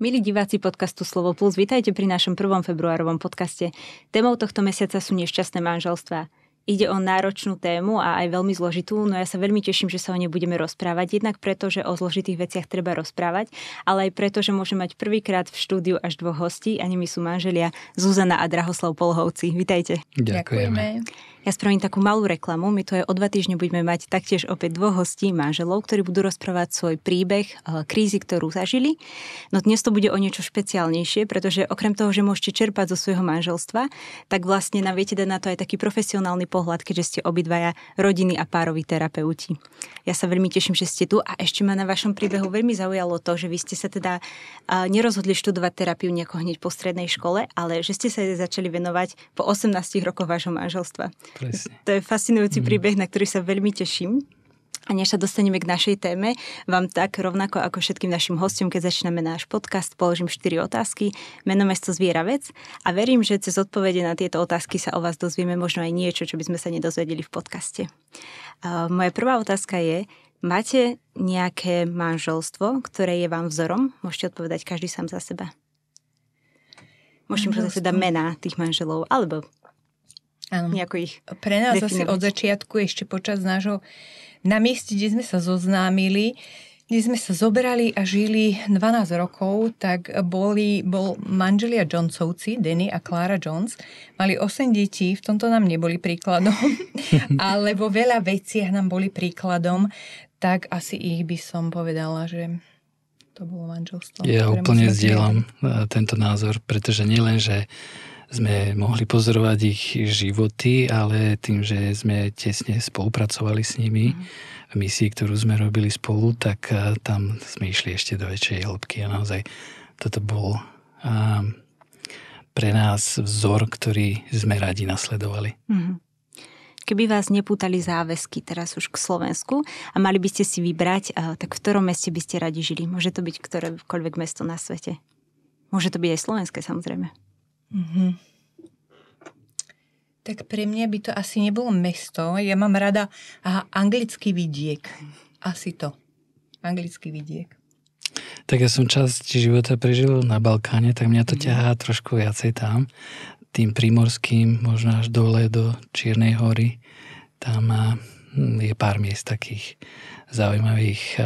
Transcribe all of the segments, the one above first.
Milí diváci podcastu Slovo Plus, vítajte pri našom prvom februárovom podcaste. Témou tohto mesiaca sú nešťastné manželstvá. Ide o náročnú tému a aj veľmi zložitú, no ja sa veľmi teším, že sa o nej budeme rozprávať, jednak preto, že o zložitých veciach treba rozprávať, ale aj preto, že môžem mať prvýkrát v štúdiu až dvoch hostí a nimi sú manželia Zuzana a Drahoslav Polhovci. Vítajte. Ďakujeme. Ďakujeme. Ja spravím takú malú reklamu, my tu je o dva týždne budeme mať taktiež opäť dvoch hostí, manželov, ktorí budú rozprávať svoj príbeh eh, krízy, ktorú zažili. No dnes to bude o niečo špeciálnejšie, pretože okrem toho, že môžete čerpať zo svojho manželstva, tak vlastne nám viete dať na to aj taký profesionálny pohľad, keďže ste obidvaja rodiny a pároví terapeuti. Ja sa veľmi teším, že ste tu a ešte ma na vašom príbehu veľmi zaujalo to, že vy ste sa teda eh, nerozhodli študovať terapiu nejako hneď po strednej škole, ale že ste sa jej začali venovať po 18 rokoch vášho manželstva. Presne. To je fascinujúci mm. príbeh, na ktorý sa veľmi teším. A než sa dostaneme k našej téme, vám tak rovnako ako všetkým našim hostom, keď začneme náš podcast, položím 4 otázky, meno mesto Zvieravec a verím, že cez odpovede na tieto otázky sa o vás dozvieme možno aj niečo, čo by sme sa nedozvedeli v podcaste. Uh, moja prvá otázka je, máte nejaké manželstvo, ktoré je vám vzorom? Môžete odpovedať každý sám za seba. Môžem povedať teda mená tých manželov, alebo Áno. Nejako ich Pre nás definovať. asi od začiatku, ešte počas nášho, na mieste, kde sme sa zoznámili, kde sme sa zoberali a žili 12 rokov, tak boli, bol manželia Johnsonovci, Denny a Clara Jones. Mali 8 detí, v tomto nám neboli príkladom, ale vo veľa veciach nám boli príkladom, tak asi ich by som povedala, že to bolo manželstvo. Ja úplne zdieľam e, tento názor, pretože nielen, že sme mohli pozorovať ich životy, ale tým, že sme tesne spolupracovali s nimi mhm. v misii, ktorú sme robili spolu, tak eh, tam sme išli ešte do väčšej hĺbky a naozaj toto bol eh, pre nás vzor, ktorý sme radi nasledovali. Mhm. keby vás nepútali záväzky teraz už k Slovensku a mali by ste si vybrať, eh, tak v ktorom meste by ste radi žili? Môže to byť ktorékoľvek mesto na svete. Môže to byť aj slovenské samozrejme. Mm-hmm. Tak pre mňa by to asi nebolo mesto. Ja mám rada aha, anglický vidiek. Asi to. Anglický vidiek. Tak ja som časť života prežil na Balkáne, tak mňa to mhm. ťahá trošku viacej tam. Tým primorským, možno až dole do Čiernej hory. Tam hm, je pár miest takých zaujímavých,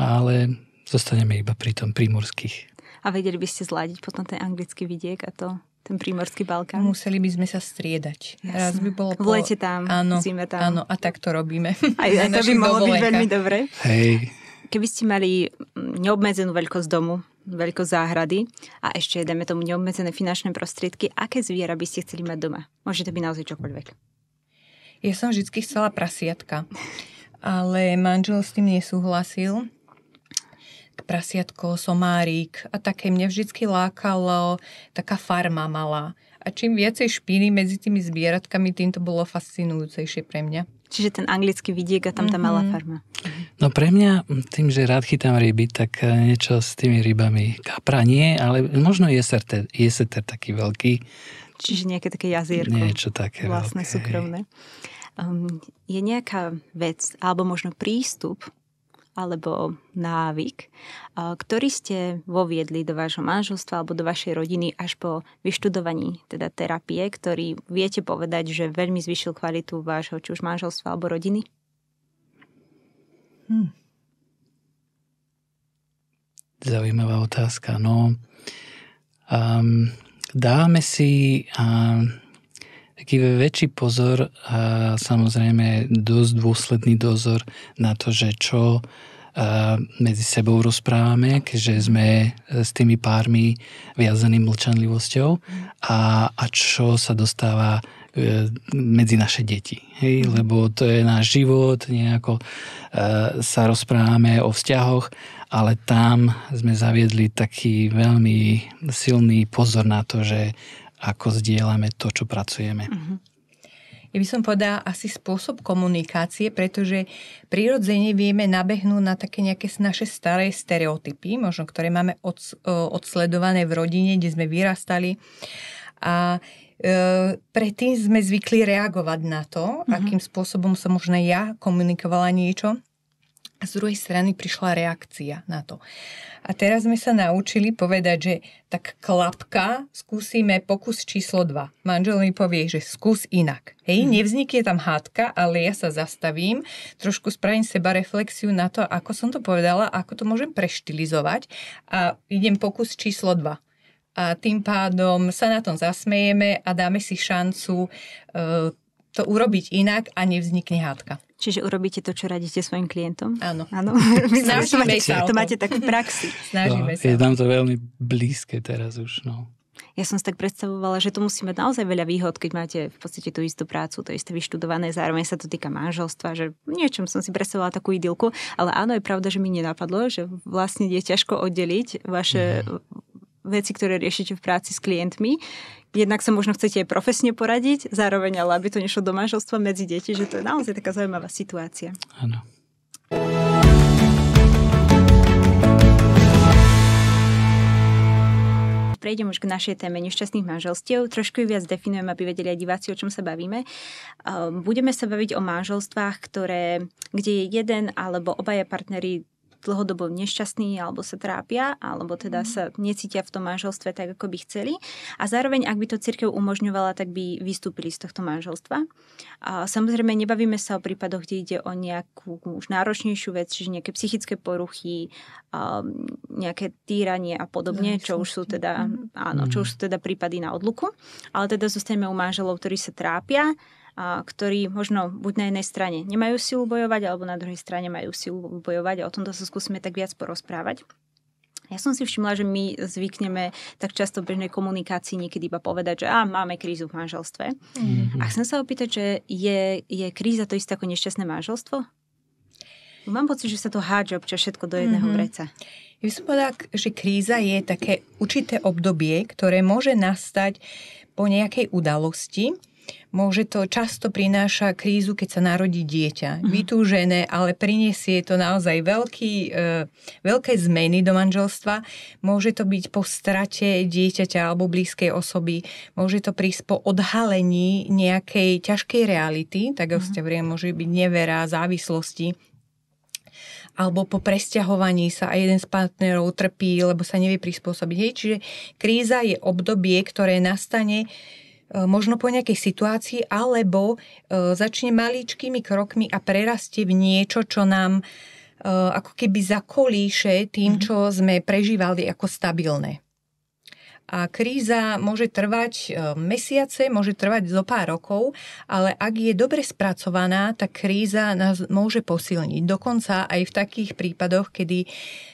ale zostaneme iba pri tom primorských. A vedeli by ste zladiť potom ten anglický vidiek a to ten prímorský Balkán. Museli by sme sa striedať. Jasne. Raz by bolo... Po... V lete tam, áno, zime tam. Áno, a tak to robíme. Aj, aj to by mohlo byť veľmi dobre. Hej. Keby ste mali mm, neobmedzenú veľkosť domu, veľkosť záhrady a ešte, dajme tomu, neobmedzené finančné prostriedky, aké zviera by ste chceli mať doma? Môže to byť naozaj čokoľvek. Ja som vždy chcela prasiatka, ale manžel s tým nesúhlasil prasiatko, somárik a také mne vždy lákalo taká farma malá. A čím viacej špíny medzi tými zvieratkami, tým to bolo fascinujúcejšie pre mňa. Čiže ten anglický vidiek a tam tá malá mhm. farma. No pre mňa, tým, že rád chytám ryby, tak e, niečo s tými rybami. Kapra nie, ale možno jeseter, jeseter taký veľký. Čiže nejaké také jazierko. Niečo také vlastne veľké. súkromné. Um, je nejaká vec, alebo možno prístup alebo návyk, ktorý ste voviedli do vášho manželstva alebo do vašej rodiny až po vyštudovaní teda terapie, ktorý viete povedať, že veľmi zvyšil kvalitu vášho či už manželstva alebo rodiny? Hm. Zaujímavá otázka. No, um, dáme si um, taký väčší pozor a samozrejme dosť dôsledný dozor na to, že čo medzi sebou rozprávame, keďže sme s tými pármi viazaní mlčanlivosťou a, a čo sa dostáva e, medzi naše deti. Hej? Mhm. Lebo to je náš život, nejako e, sa rozprávame o vzťahoch, ale tam sme zaviedli taký veľmi silný pozor na to, že ako zdieľame to, čo pracujeme. Uh-huh. Ja by som povedala asi spôsob komunikácie, pretože prirodzene vieme nabehnúť na také nejaké naše staré stereotypy, možno ktoré máme od, e, odsledované v rodine, kde sme vyrastali. A e, predtým sme zvykli reagovať na to, mm-hmm. akým spôsobom som možno ja komunikovala niečo z druhej strany prišla reakcia na to. A teraz sme sa naučili povedať, že tak klapka, skúsime pokus číslo 2. Manžel mi povie, že skús inak. Hej, mhm. nevznikne tam hádka, ale ja sa zastavím, trošku spravím seba reflexiu na to, ako som to povedala, ako to môžem preštilizovať a idem pokus číslo 2 a tým pádom sa na tom zasmejeme a dáme si šancu e, to urobiť inak a nevznikne hádka. Čiže urobíte to, čo radíte svojim klientom? Áno. Áno. Snažíme to máte, sa to. to máte tak v praxi. Snažíme no, sa. Je nám to veľmi blízke teraz už. No. Ja som si tak predstavovala, že to musí mať naozaj veľa výhod, keď máte v podstate tú istú prácu, to isté vyštudované, zároveň sa to týka manželstva, že niečom som si predstavovala takú idylku, ale áno, je pravda, že mi nenapadlo, že vlastne je ťažko oddeliť vaše mm. veci, ktoré riešite v práci s klientmi, jednak sa možno chcete aj profesne poradiť, zároveň ale aby to nešlo do manželstva medzi deti, že to je naozaj taká zaujímavá situácia. Áno. prejdem už k našej téme nešťastných manželstiev. Trošku ju viac definujem, aby vedeli aj diváci, o čom sa bavíme. Ehm, budeme sa baviť o manželstvách, ktoré, kde je jeden alebo obaja partnery dlhodobo nešťastní alebo sa trápia, alebo teda mhm. sa necítia v tom manželstve tak, ako by chceli. A zároveň, ak by to cirkev umožňovala, tak by vystúpili z tohto manželstva. A samozrejme, nebavíme sa o prípadoch, kde ide o nejakú už náročnejšiu vec, čiže nejaké psychické poruchy, nejaké týranie a podobne, čo už sú teda, áno, čo už mhm. sú teda prípady na odluku. Ale teda zostaneme u manželov, ktorí sa trápia ktorí možno buď na jednej strane nemajú silu bojovať, alebo na druhej strane majú silu bojovať a o tomto sa skúsime tak viac porozprávať. Ja som si všimla, že my zvykneme tak často v bežnej komunikácii niekedy iba povedať, že á, máme krízu v manželstve. Mm-hmm. A chcem sa opýtať, že je, je kríza to isté ako nešťastné manželstvo? Mám pocit, že sa to hádže občas všetko do jedného mm-hmm. vreca. Ja by som povedala, že kríza je také určité obdobie, ktoré môže nastať po nejakej udalosti, môže to často prináša krízu, keď sa narodí dieťa. Mm-hmm. Vytúžené, ale prinesie to naozaj veľký, e, veľké zmeny do manželstva. Môže to byť po strate dieťaťa alebo blízkej osoby. Môže to prísť po odhalení nejakej ťažkej reality, tak mm-hmm. ste vrie, môže byť nevera, závislosti alebo po presťahovaní sa aj jeden z partnerov trpí, lebo sa nevie prispôsobiť. Hej, čiže kríza je obdobie, ktoré nastane, E, možno po nejakej situácii, alebo e, začne maličkými krokmi a prerastie v niečo, čo nám e, ako keby zakolíše tým, mhm. čo sme prežívali ako stabilné. A kríza môže trvať e, mesiace, môže trvať zo pár rokov, ale ak je dobre spracovaná, tak kríza nás môže posilniť. Dokonca aj v takých prípadoch, kedy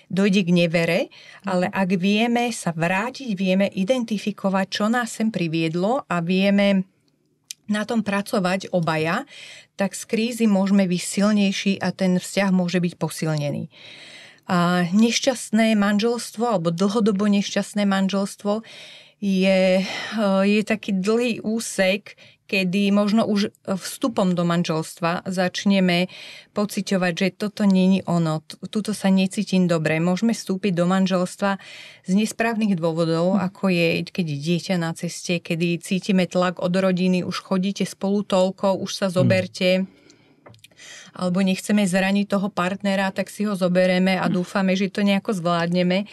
dojde k nevere, ale mhm. ak vieme sa vrátiť, vieme identifikovať, čo nás sem priviedlo a vieme na tom pracovať obaja, tak z krízy môžeme byť silnejší a ten vzťah môže byť posilnený nešťastné manželstvo alebo dlhodobo nešťastné manželstvo je, e, je taký dlhý úsek, kedy možno už vstupom do manželstva začneme pociťovať, že toto není ono, tuto sa necítim dobre. Môžeme vstúpiť do manželstva z nesprávnych dôvodov, hm. ako je, keď je dieťa na ceste, kedy cítime tlak od rodiny, už chodíte spolu toľko, už sa hm. zoberte. Hmm alebo nechceme zraniť toho partnera, tak si ho zoberieme a mhm. dúfame, že to nejako zvládneme.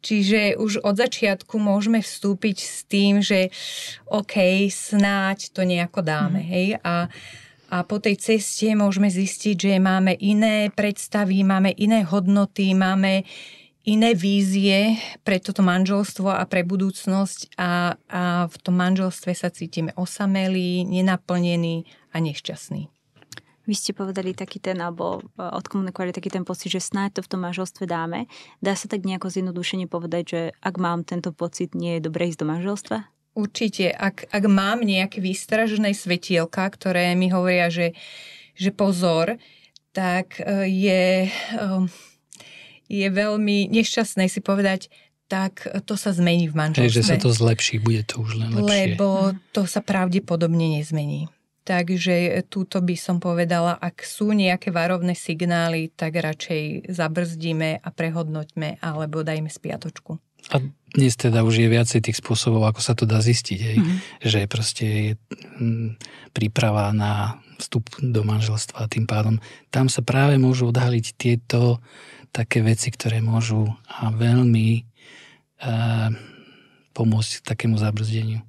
Čiže už od začiatku môžeme vstúpiť s tým, že OK, snáď to nejako dáme. Mhm. Hej? A a po tej ceste môžeme zistiť, že máme iné predstavy, máme iné hodnoty, máme iné vízie pre toto manželstvo a pre budúcnosť a, a v tom manželstve sa cítime osamelí, nenaplnení a nešťastní. Vy ste povedali taký ten, alebo e, odkomunikovali taký ten pocit, že snáď to v tom manželstve dáme. Dá sa tak nejako zjednodušene povedať, že ak mám tento pocit, nie je dobré ísť do manželstva? Určite. Ak, ak mám nejaké výstražné svetielka, ktoré mi hovoria, že, že pozor, tak e, je, um, je veľmi nešťastné si povedať, tak e, to sa zmení v manželstve. Takže sa to zlepší, bude to už len lepšie. Lebo to sa pravdepodobne nezmení. Takže túto by som povedala, ak sú nejaké varovné signály, tak radšej zabrzdíme a prehodnoťme alebo dajme spiatočku. A dnes teda už je viacej tých spôsobov, ako sa to dá zistiť. Hej? Mm. Že proste je mm, príprava na vstup do manželstva a tým pádom tam sa práve môžu odhaliť tieto také veci, ktoré môžu a veľmi e, pomôcť takému zabrzdeniu.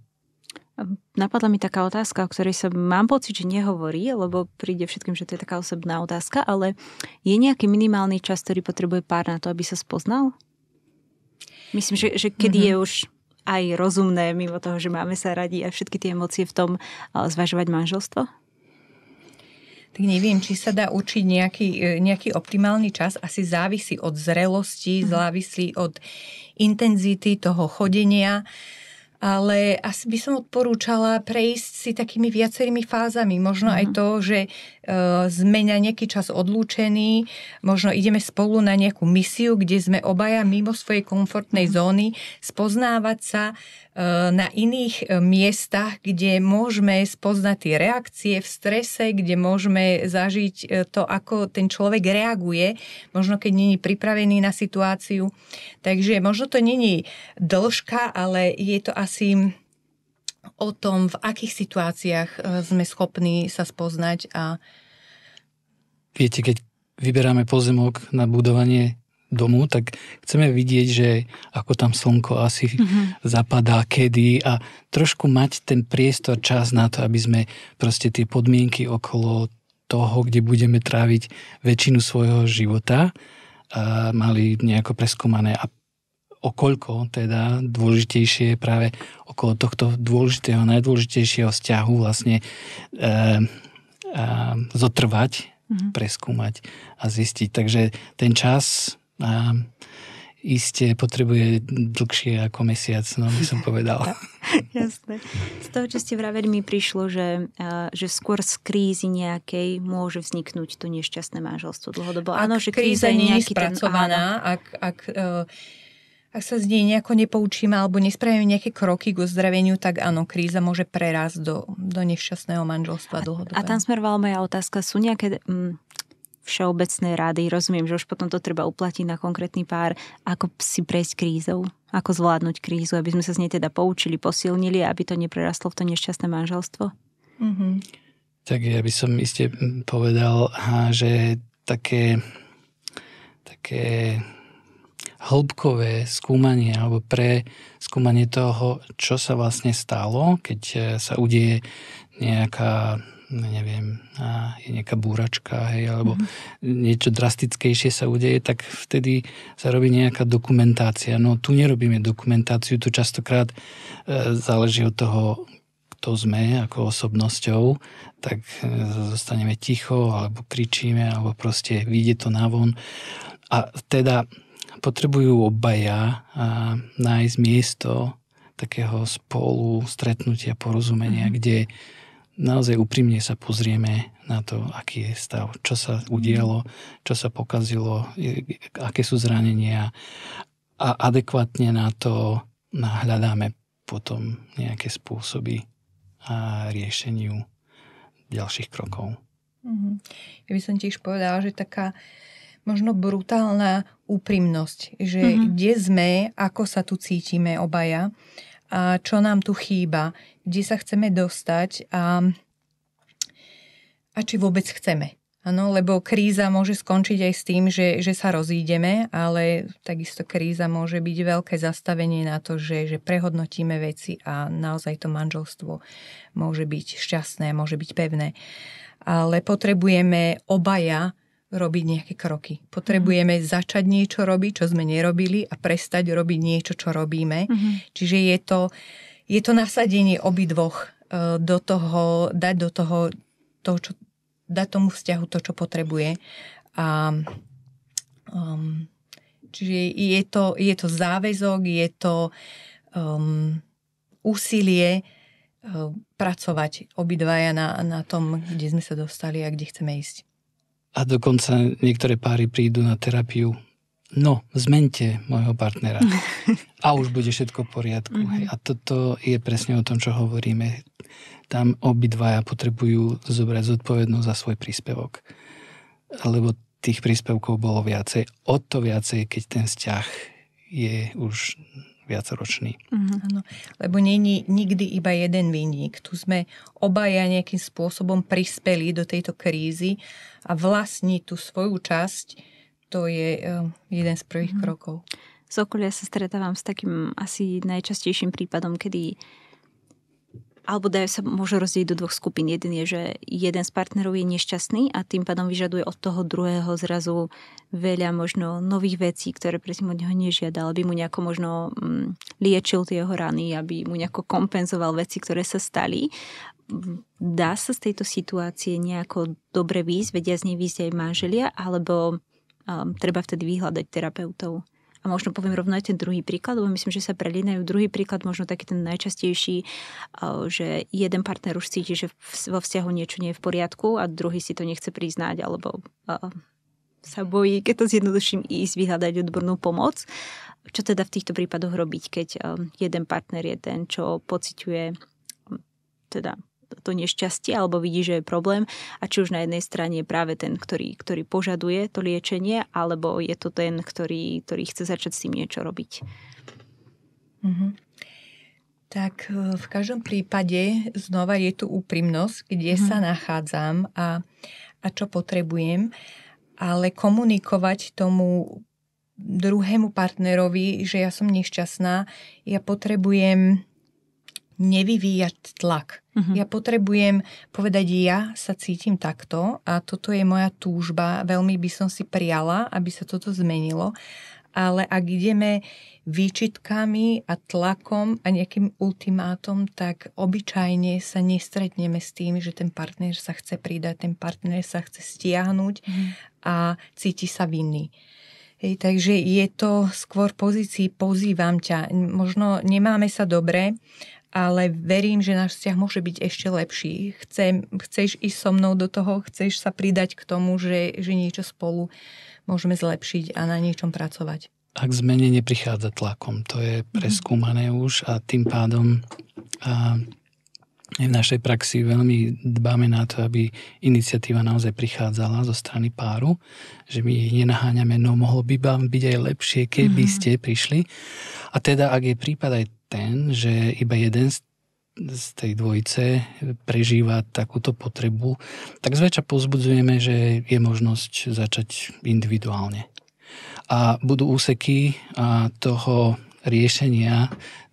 Napadla mi taká otázka, o ktorej sa mám pocit, že nehovorí, lebo príde všetkým, že to je taká osobná otázka, ale je nejaký minimálny čas, ktorý potrebuje pár na to, aby sa spoznal? Myslím, že, že kedy mm-hmm. je už aj rozumné, mimo toho, že máme sa radi a všetky tie emócie v tom zvažovať manželstvo? Tak neviem, či sa dá určiť nejaký, e, nejaký optimálny čas. Asi závisí od zrelosti, mhm. závisí od intenzity toho chodenia. Uh, ale asi by som odporúčala prejsť si takými viacerými fázami. Možno uh-huh. aj mhm. to, že e, sme na nejaký čas odlúčení, možno ideme spolu na nejakú misiu, kde sme obaja mimo svojej komfortnej uh-huh. zóny, spoznávať sa, E, na iných e, miestach, kde môžeme spoznať tie reakcie v strese, kde môžeme zažiť e, to, ako ten človek reaguje, možno keď není pripravený na situáciu. Takže možno to není dĺžka, ale je to asi o tom, v akých situáciách sme schopní sa spoznať a Viete, keď vyberáme pozemok na budovanie domu, tak chceme vidieť, že ako tam slnko asi mm-hmm. zapadá, kedy a trošku mať ten priestor, čas na to, aby sme proste tie podmienky okolo toho, kde budeme tráviť väčšinu svojho života, a mali nejako preskúmané a okoľko teda dôležitejšie je práve okolo tohto dôležitého, najdôležitejšieho vzťahu vlastne e, e, zotrvať, mm-hmm. preskúmať a zistiť. Takže ten čas a iste potrebuje dlhšie ako mesiac, no by som povedal. Jasné. Z toho, čo ste vraveli, mi prišlo, že, že skôr z krízy nejakej môže vzniknúť to nešťastné manželstvo dlhodobo. Ak áno, že kríza, nie je spracovaná, ten, ak, ak, e, ak sa z nej nejako nepoučíme alebo nespravíme nejaké kroky k uzdraveniu, tak áno, kríza môže prerásť do, do nešťastného manželstva dlhodobo. A, a tam smerovala moja otázka, sú nejaké... M- všeobecnej rady. Rozumiem, že už potom to treba uplatiť na konkrétny pár, ako si prejsť krízou, ako zvládnuť krízu, aby sme sa z nej teda poučili, posilnili, aby to neprerastlo v to nešťastné manželstvo. Mm-hmm. Tak ja by som iste povedal, že také, také hĺbkové skúmanie alebo pre skúmanie toho, čo sa vlastne stalo, keď eh, sa udeje nejaká No neviem, a je nejaká búračka, hej, alebo mm-hmm. niečo drastickejšie sa udeje, tak vtedy sa robí nejaká dokumentácia. No tu nerobíme dokumentáciu, tu častokrát e, záleží od toho, kto sme ako osobnosťou, tak e, zostaneme ticho, alebo kričíme, alebo proste vyjde to navon. A teda potrebujú obaja a nájsť miesto takého spolu, stretnutia, porozumenia, mm-hmm. kde naozaj úprimne sa pozrieme na to, aký je stav, čo sa udialo, čo sa pokazilo, aké sú zranenia a adekvátne na to hľadáme potom nejaké spôsoby a riešeniu ďalších krokov. Mhm. Ja by som tiež povedala, že taká možno brutálna úprimnosť, že mm-hmm. kde sme, ako sa tu cítime obaja, a čo nám tu chýba, kde sa chceme dostať a, a či vôbec chceme. Áno, lebo kríza môže skončiť aj s tým, že, že sa rozídeme, ale takisto kríza môže byť veľké zastavenie na to, že, že prehodnotíme veci a naozaj to manželstvo môže byť šťastné, môže byť pevné. Ale potrebujeme obaja robiť nejaké kroky. Potrebujeme mm. začať niečo robiť, čo sme nerobili a prestať robiť niečo, čo robíme. Mm. Čiže je to, je to nasadenie obidvoch e, do toho, dať do toho to, čo, dať tomu vzťahu to, čo potrebuje. A, um, čiže je to, je to záväzok, je to um, úsilie uh, pracovať obidvaja na, na tom, kde sme sa dostali a kde chceme ísť a dokonca niektoré páry prídu na terapiu. No, zmente môjho partnera a už bude všetko v poriadku. Mm-hmm. A toto je presne o tom, čo hovoríme. Tam obidvaja potrebujú zobrať zodpovednosť za svoj príspevok. Lebo tých príspevkov bolo viacej. O to viacej, keď ten vzťah je už viacročný. Mhm, áno, lebo není nikdy iba jeden vinník. Tu sme obaja nejakým spôsobom prispeli do tejto krízy a vlastní tú svoju časť, to je eh, jeden z prvých mm. krokov. Z okolia sa stretávam s takým asi najčastejším prípadom, kedy alebo dajú sa, môžu rozdieť do dvoch skupín. Jeden je, že jeden z partnerov je nešťastný a tým pádom vyžaduje od toho druhého zrazu veľa možno nových vecí, ktoré predtým od neho nežiadal, aby mu nejako možno mm, liečil tie jeho rany, aby mu nejako kompenzoval veci, ktoré sa stali. Dá sa z tejto situácie nejako dobre výjsť, vedia z nej výjsť aj manželia, alebo um, treba vtedy vyhľadať terapeutov? A možno poviem rovno aj ten druhý príklad, lebo myslím, že sa prelínajú. Druhý príklad, možno taký ten najčastejší, eh, že jeden partner už cíti, že vo vzťahu niečo nie je v poriadku a druhý si to nechce priznať, alebo eh, sa bojí, keď to zjednoduším, ísť vyhľadať odbornú pomoc. Čo teda v týchto prípadoch robiť, keď eh, jeden partner je ten, čo pociťuje teda to nešťastie alebo vidí, že je problém a či už na jednej strane je práve ten, ktorý, ktorý požaduje to liečenie alebo je to ten, ktorý, ktorý chce začať s tým niečo robiť. Mm-hmm. Tak e, v každom prípade znova je tu úprimnosť, kde mm-hmm. sa nachádzam a, a čo potrebujem, ale komunikovať tomu druhému partnerovi, že ja som nešťastná, ja potrebujem nevyvíjať tlak. Uh-huh. Ja potrebujem povedať, ja sa cítim takto a toto je moja túžba. Veľmi by som si prijala, aby sa toto zmenilo. Ale ak ideme výčitkami a tlakom a nejakým ultimátom, tak obyčajne sa nestretneme s tým, že ten partner sa chce pridať, ten partner sa chce stiahnuť mm. a cíti sa vinný. Hej, takže je to skôr pozícii pozývam ťa. Možno nemáme sa dobre ale verím, že náš vzťah môže byť ešte lepší. Chcem, chceš ísť so mnou do toho, chceš sa pridať k tomu, že, že niečo spolu môžeme zlepšiť a na niečom pracovať. Ak zmene neprichádza tlakom, to je mhm. preskúmané mm. už a tým pádom a v našej praxi veľmi dbáme na to, aby iniciatíva naozaj prichádzala zo strany páru, že my ich nenaháňame, no mohlo by vám byť aj lepšie, keby mm-hmm. ste prišli. A teda, ak je prípad aj ten, že iba jeden z z tej dvojice prežíva takúto potrebu, tak zväčša pozbudzujeme, že je možnosť začať individuálne. A budú úseky toho riešenia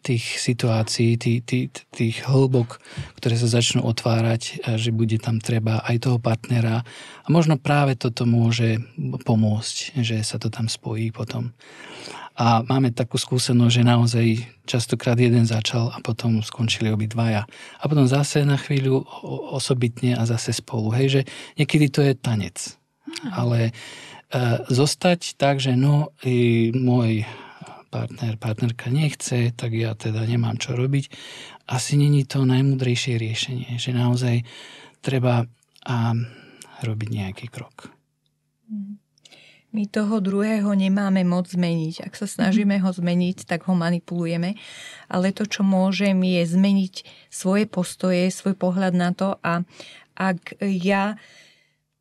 tých situácií, tých, tých, tých hĺbok, ktoré sa začnú otvárať, že bude tam treba aj toho partnera. A možno práve toto môže pomôcť, že sa to tam spojí potom. A máme takú skúsenosť, že naozaj častokrát jeden začal a potom skončili obidvaja. A potom zase na chvíľu osobitne a zase spolu. Hej, že niekedy to je tanec. Ale e, zostať tak, že no, i môj partner, partnerka nechce, tak ja teda nemám čo robiť. Asi není to najmudrejšie riešenie, že naozaj treba a robiť nejaký krok. My toho druhého nemáme moc zmeniť. Ak sa snažíme ho zmeniť, tak ho manipulujeme. Ale to, čo môžem, je zmeniť svoje postoje, svoj pohľad na to a ak ja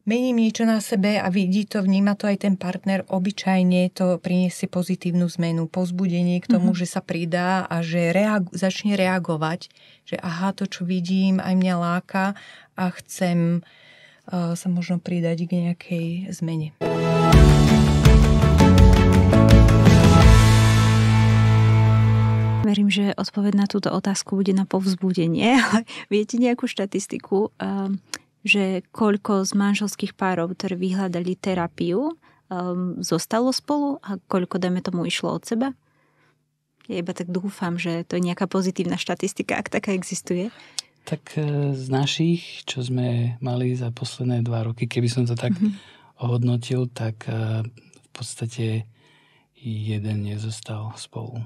mením niečo na sebe a vidí to, vníma to aj ten partner, obyčajne to priniesie pozitívnu zmenu, pozbudenie k tomu, mm-hmm. že sa pridá a že reago- začne reagovať, že aha, to, čo vidím, aj mňa láka a chcem uh, sa možno pridať k nejakej zmene. Verím, že odpoveď na túto otázku bude na povzbudenie. Viete nejakú štatistiku? Uh že koľko z manželských párov, ktorí vyhľadali terapiu, um, zostalo spolu a koľko, dajme tomu, išlo od seba? Ja iba tak dúfam, že to je nejaká pozitívna štatistika, ak taká existuje. Tak e, z našich, čo sme mali za posledné dva roky, keby som to tak mm-hmm. ohodnotil, tak e, v podstate jeden nezostal spolu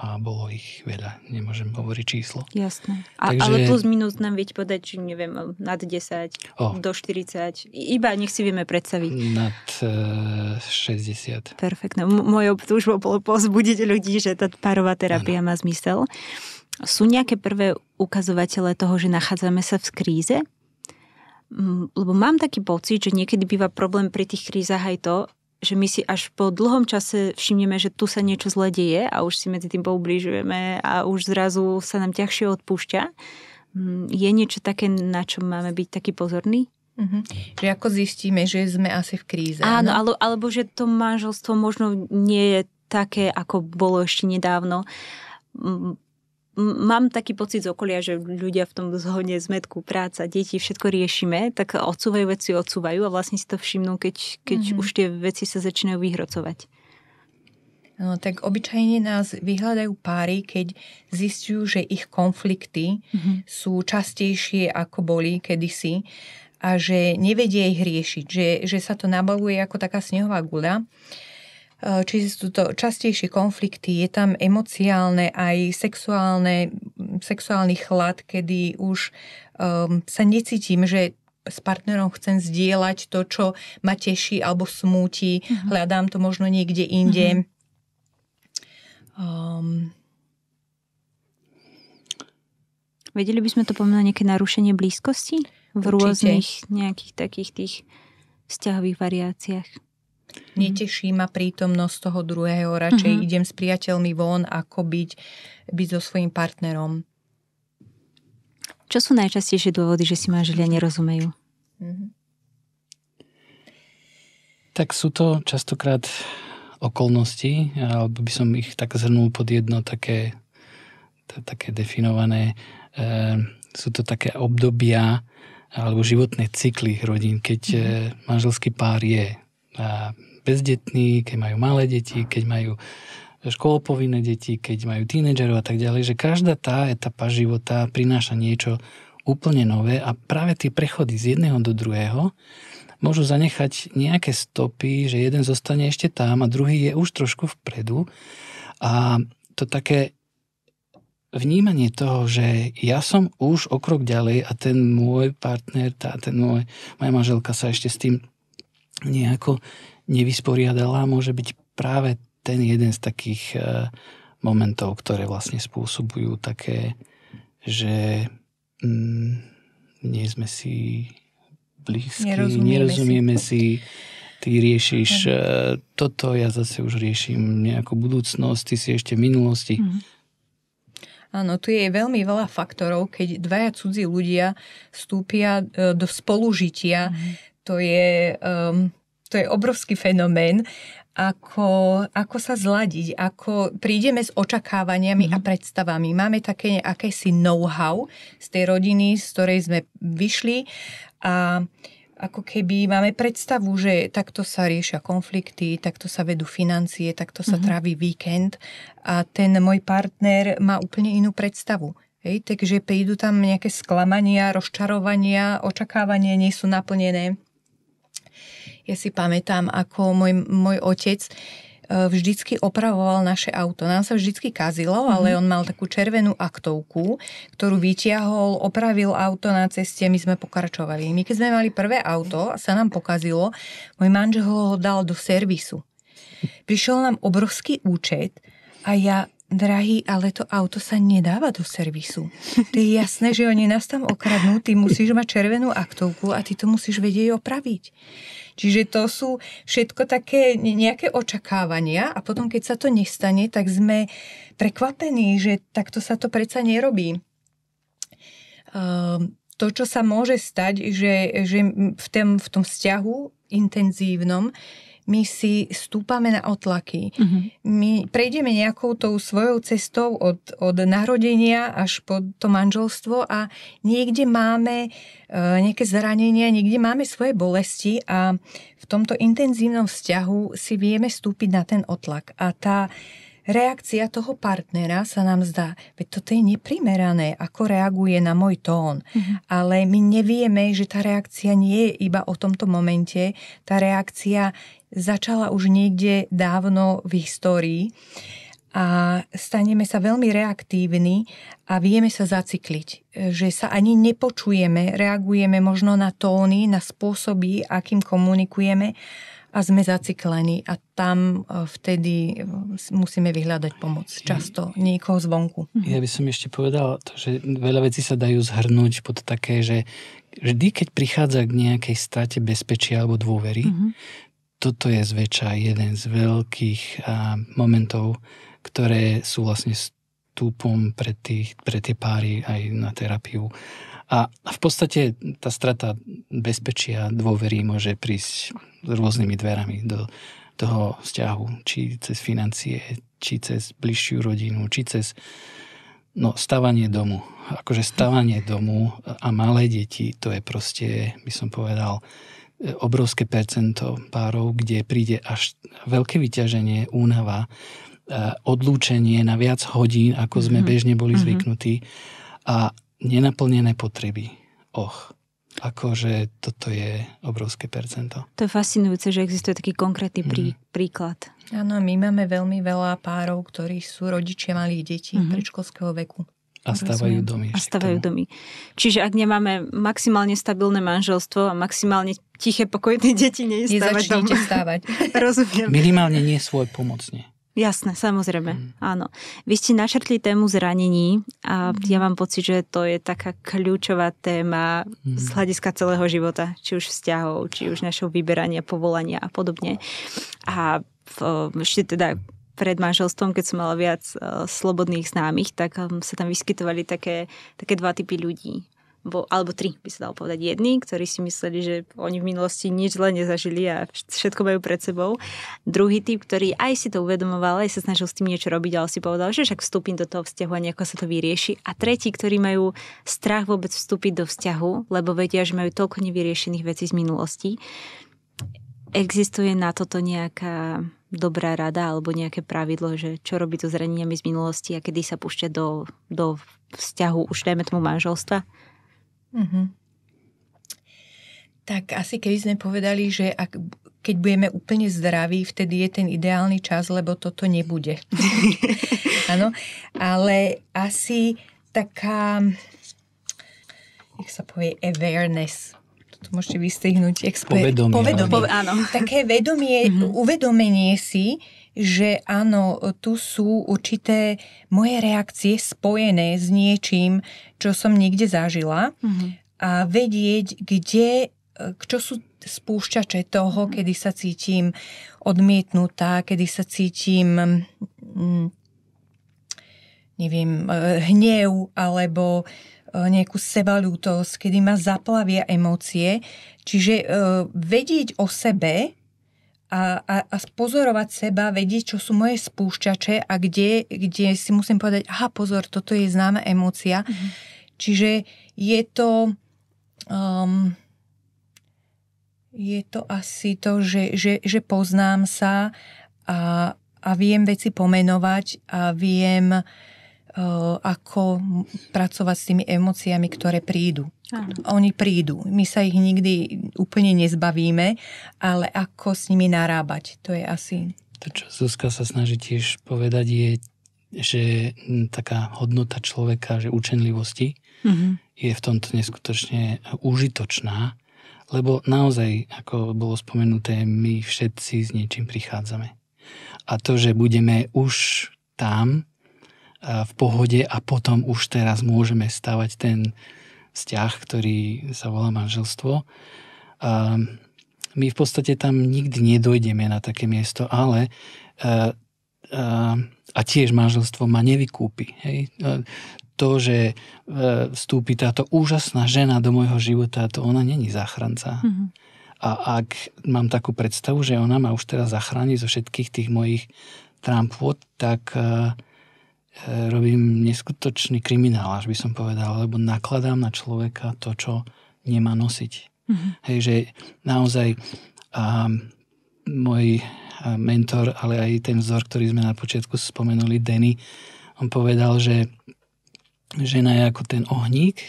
a bolo ich veľa. Nemôžem hovoriť číslo. Jasné. A, Takže... Ale plus minus nám vieť podať, že neviem, nad 10, o. do 40. Iba nech si vieme predstaviť. Nad uh, eh, 60. Perfektne. M- mojou túžbou bolo pozbudiť ľudí, že tá parová terapia ano. má zmysel. Sú nejaké prvé ukazovatele toho, že nachádzame sa v kríze? Lebo mám taký pocit, že niekedy býva problém pri tých krízach aj to, že my si až po dlhom čase všimneme, že tu sa niečo zle deje a už si medzi tým poublížujeme a už zrazu sa nám ťažšie odpúšťa. Mm, je niečo také, na čo máme byť taký pozorný? Mm-hmm. Že ako zistíme, že sme asi v kríze. Áno, ale, alebo že to manželstvo možno nie je také, ako bolo ešte nedávno mm, mám taký pocit z okolia, že ľudia v tom zhone zmetku, práca, deti, všetko riešime, tak odsúvajú veci, odsúvajú a vlastne si to všimnú, keď, keď mm-hmm. už tie veci sa začínajú vyhrocovať. No, tak obyčajne nás vyhľadajú páry, keď zistujú, že ich konflikty mm-hmm. sú častejšie ako boli kedysi a že nevedia ich riešiť, že, že sa to nabaluje ako taká snehová guľa. Eh, či sú to častejšie konflikty, je tam emociálne aj sexuálne, sexuálny chlad, kedy už um, sa necítim, že s partnerom chcem zdieľať to, čo ma teší alebo smúti, uh-huh. hľadám to možno niekde inde. Uh-huh. Um, Vedeli by sme to pomenovať nejaké narušenie blízkosti v Určite. rôznych nejakých takých tých vzťahových variáciách? Mhm. Neteší ma prítomnosť toho druhého, radšej uh-huh. idem s priateľmi von, ako byť, byť so svojím partnerom. Čo sú najčastejšie dôvody, že si manželia nerozumejú? Uh-huh. Tak sú to častokrát okolnosti, alebo by som ich tak zhrnul pod jedno také, t- také definované. E, sú to také obdobia alebo životné cykly rodín, keď mm-hmm. manželský pár je bezdetní, keď majú malé deti, keď majú školopovinné deti, keď majú tínedžerov a tak ďalej, že každá tá etapa života prináša niečo úplne nové a práve tie prechody z jedného do druhého môžu zanechať nejaké stopy, že jeden zostane ešte tam a druhý je už trošku vpredu a to také vnímanie toho, že ja som už o krok ďalej a ten môj partner, tá, ten môj, moja manželka sa ešte s tým nejako nevysporiadala, môže byť práve ten jeden z takých e, momentov, ktoré vlastne spôsobujú také, že mm, nie sme si blízky, nerozumieme, nerozumieme si. si, ty riešiš okay. E, toto, ja zase už riešim nejakú budúcnosť, ty si ešte v minulosti. Mm-hmm. Áno, tu je veľmi veľa faktorov, keď dvaja cudzí ľudia vstúpia e, do spolužitia. Mhm to je, um, to je obrovský fenomén, ako, ako sa zladiť, ako prídeme s očakávaniami mm-hmm. a mhm. predstavami. Máme také akési know-how z tej rodiny, z ktorej sme vyšli a ako keby máme predstavu, že takto sa riešia konflikty, takto sa vedú financie, takto sa mm-hmm. trávi víkend a ten môj partner má úplne inú predstavu. Hej, takže prídu tam nejaké sklamania, rozčarovania, očakávania nie sú naplnené ja si pamätám, ako môj, môj otec e, vždycky opravoval naše auto. Nám sa vždycky kazilo, mhm. ale on mal takú červenú aktovku, ktorú vyťahol, opravil auto na ceste, my sme pokračovali. My keď sme mali prvé auto a sa nám pokazilo, môj manžel ho dal do servisu. Prišiel nám obrovský účet a ja drahý, ale to auto sa nedáva do servisu. To je jasné, že oni nás tam okradnú, ty musíš mať červenú aktovku a ty to musíš vedieť opraviť. Čiže to sú všetko také nejaké očakávania a potom, keď sa to nestane, tak sme prekvapení, že takto sa to predsa nerobí. Ehm, to, čo sa môže stať, že, že v, tom, v tom vzťahu intenzívnom, uh, my si stúpame na otlaky, mm-hmm. my prejdeme nejakou tou svojou cestou od, od narodenia až po to manželstvo a niekde máme eh, nejaké zranenia, niekde máme svoje bolesti a v tomto intenzívnom vzťahu si vieme stúpiť na ten otlak. A tá reakcia toho partnera sa nám zdá, veď toto je neprimerané, ako reaguje na môj tón. Mm-hmm. Ale my nevieme, že tá reakcia nie je iba o tomto momente. Tá reakcia začala už niekde dávno v histórii a staneme sa veľmi reaktívni a vieme sa zacykliť, že sa ani nepočujeme, reagujeme možno na tóny, na spôsoby, akým komunikujeme a sme zaciklení a tam e, vtedy e, musíme vyhľadať pomoc. Často niekoho zvonku. Mhm. Ja by som ešte povedal to, že veľa vecí sa dajú zhrnúť pod také, že vždy, keď prichádza k nejakej strate bezpečia alebo dôvery, mm-hmm toto je zväčša jeden z veľkých a, momentov, ktoré sú vlastne stúpom pre, tých, pre tie páry aj na terapiu. A v podstate tá strata bezpečia, dôvery môže prísť rôznymi dverami do toho vzťahu, či cez financie, či cez bližšiu rodinu, či cez no, stavanie domu. Akože stavanie domu a malé deti, to je proste, by som povedal, obrovské percento párov, kde príde až veľké vyťaženie, únava, e, odlúčenie na viac hodín, ako sme mm-hmm. bežne boli mm-hmm. zvyknutí a nenaplnené potreby. Och, akože toto je obrovské percento. To je fascinujúce, že existuje taký konkrétny prí, mm. príklad. Áno, my máme veľmi veľa párov, ktorí sú rodičia malých detí mm-hmm. predškolského veku. A stavajú domy. A stávajú domy. Čiže ak nemáme maximálne stabilné manželstvo a maximálne tiché, pokojné deti, neistávať dom. stávať. Rozumiem. Minimálne nie svoj pomocne. Jasné, samozrejme, mm. áno. Vy ste načrtli tému zranení a mm. ja mám pocit, že to je taká kľúčová téma mm. z hľadiska celého života, či už vzťahov, či už našho vyberania, povolania a podobne. A ešte teda pred manželstvom, keď som mala viac uh, slobodných známych, tak um, sa tam vyskytovali také, také dva typy ľudí. Bo, alebo tri, by sa dalo povedať. Jedni, ktorí si mysleli, že oni v minulosti nič zle nezažili a všetko majú pred sebou. Druhý typ, ktorý aj si to uvedomoval, aj sa snažil s tým niečo robiť, ale si povedal, že však vstúpim do toho vzťahu a nejako sa to vyrieši. A tretí, ktorí majú strach vôbec vstúpiť do vzťahu, lebo vedia, že majú toľko nevyriešených vecí z minulosti. Existuje na toto nejaká dobrá rada alebo nejaké pravidlo, že čo robí to zraneniami z minulosti a kedy sa púšťa do, do vzťahu, už dajme tomu manželstva? Mm-hmm. Tak asi keby sme povedali, že ak, keď budeme úplne zdraví, vtedy je ten ideálny čas, lebo toto nebude. Áno, ale asi taká, jak sa povie, awareness to môžete vystrihnúť, expert. Povedomie. Povedomie. Pove, áno. Také vedomie, mm-hmm. uvedomenie si, že áno, tu sú určité moje reakcie spojené s niečím, čo som niekde zažila mm-hmm. a vedieť, kde, e, čo sú spúšťače toho, mm-hmm. kedy sa cítim odmietnutá, kedy sa cítim mm, neviem, e, hnev alebo uh, E, nejakú sebalútosť, kedy ma zaplavia emócie. Čiže e, vedieť o sebe a, a, a pozorovať seba, vedieť, čo sú moje spúšťače a kde, kde si musím povedať, aha, pozor, toto je známa emócia. Mm-hmm. Čiže je to... Um, je to asi to, že, že, že poznám sa a, a viem veci pomenovať a viem uh, Eh, ako pracovať s tými emóciami, ktoré prídu. Áno. Oni prídu. My sa ich nikdy úplne nezbavíme, ale ako s nimi narábať, to je asi... To, čo Zuzka sa snaží tiež povedať, je, že hm, taká hodnota človeka, že učenlivosti uh-huh. Mhm. je v tomto neskutočne užitočná, lebo naozaj, ako bolo spomenuté, my všetci s niečím prichádzame. A to, že budeme už tam, v pohode a potom už teraz môžeme stavať ten vzťah, ktorý sa volá manželstvo. My v podstate tam nikdy nedojdeme na také miesto, ale e, e, a tiež manželstvo ma nevykúpi. Hej? E, to, že vstúpi táto úžasná žena do môjho života, to ona není záchranca. Mm-hmm. A ak mám takú predstavu, že ona ma už teraz zachráni zo všetkých tých mojich trampôd, tak uh, robím neskutočný kriminál, až by som povedal, lebo nakladám na človeka to, čo nemá nosiť. Mm-hmm. Hej, že naozaj a, môj a mentor, ale aj ten vzor, ktorý sme na počiatku spomenuli, Denny, on povedal, že žena je ako ten ohník,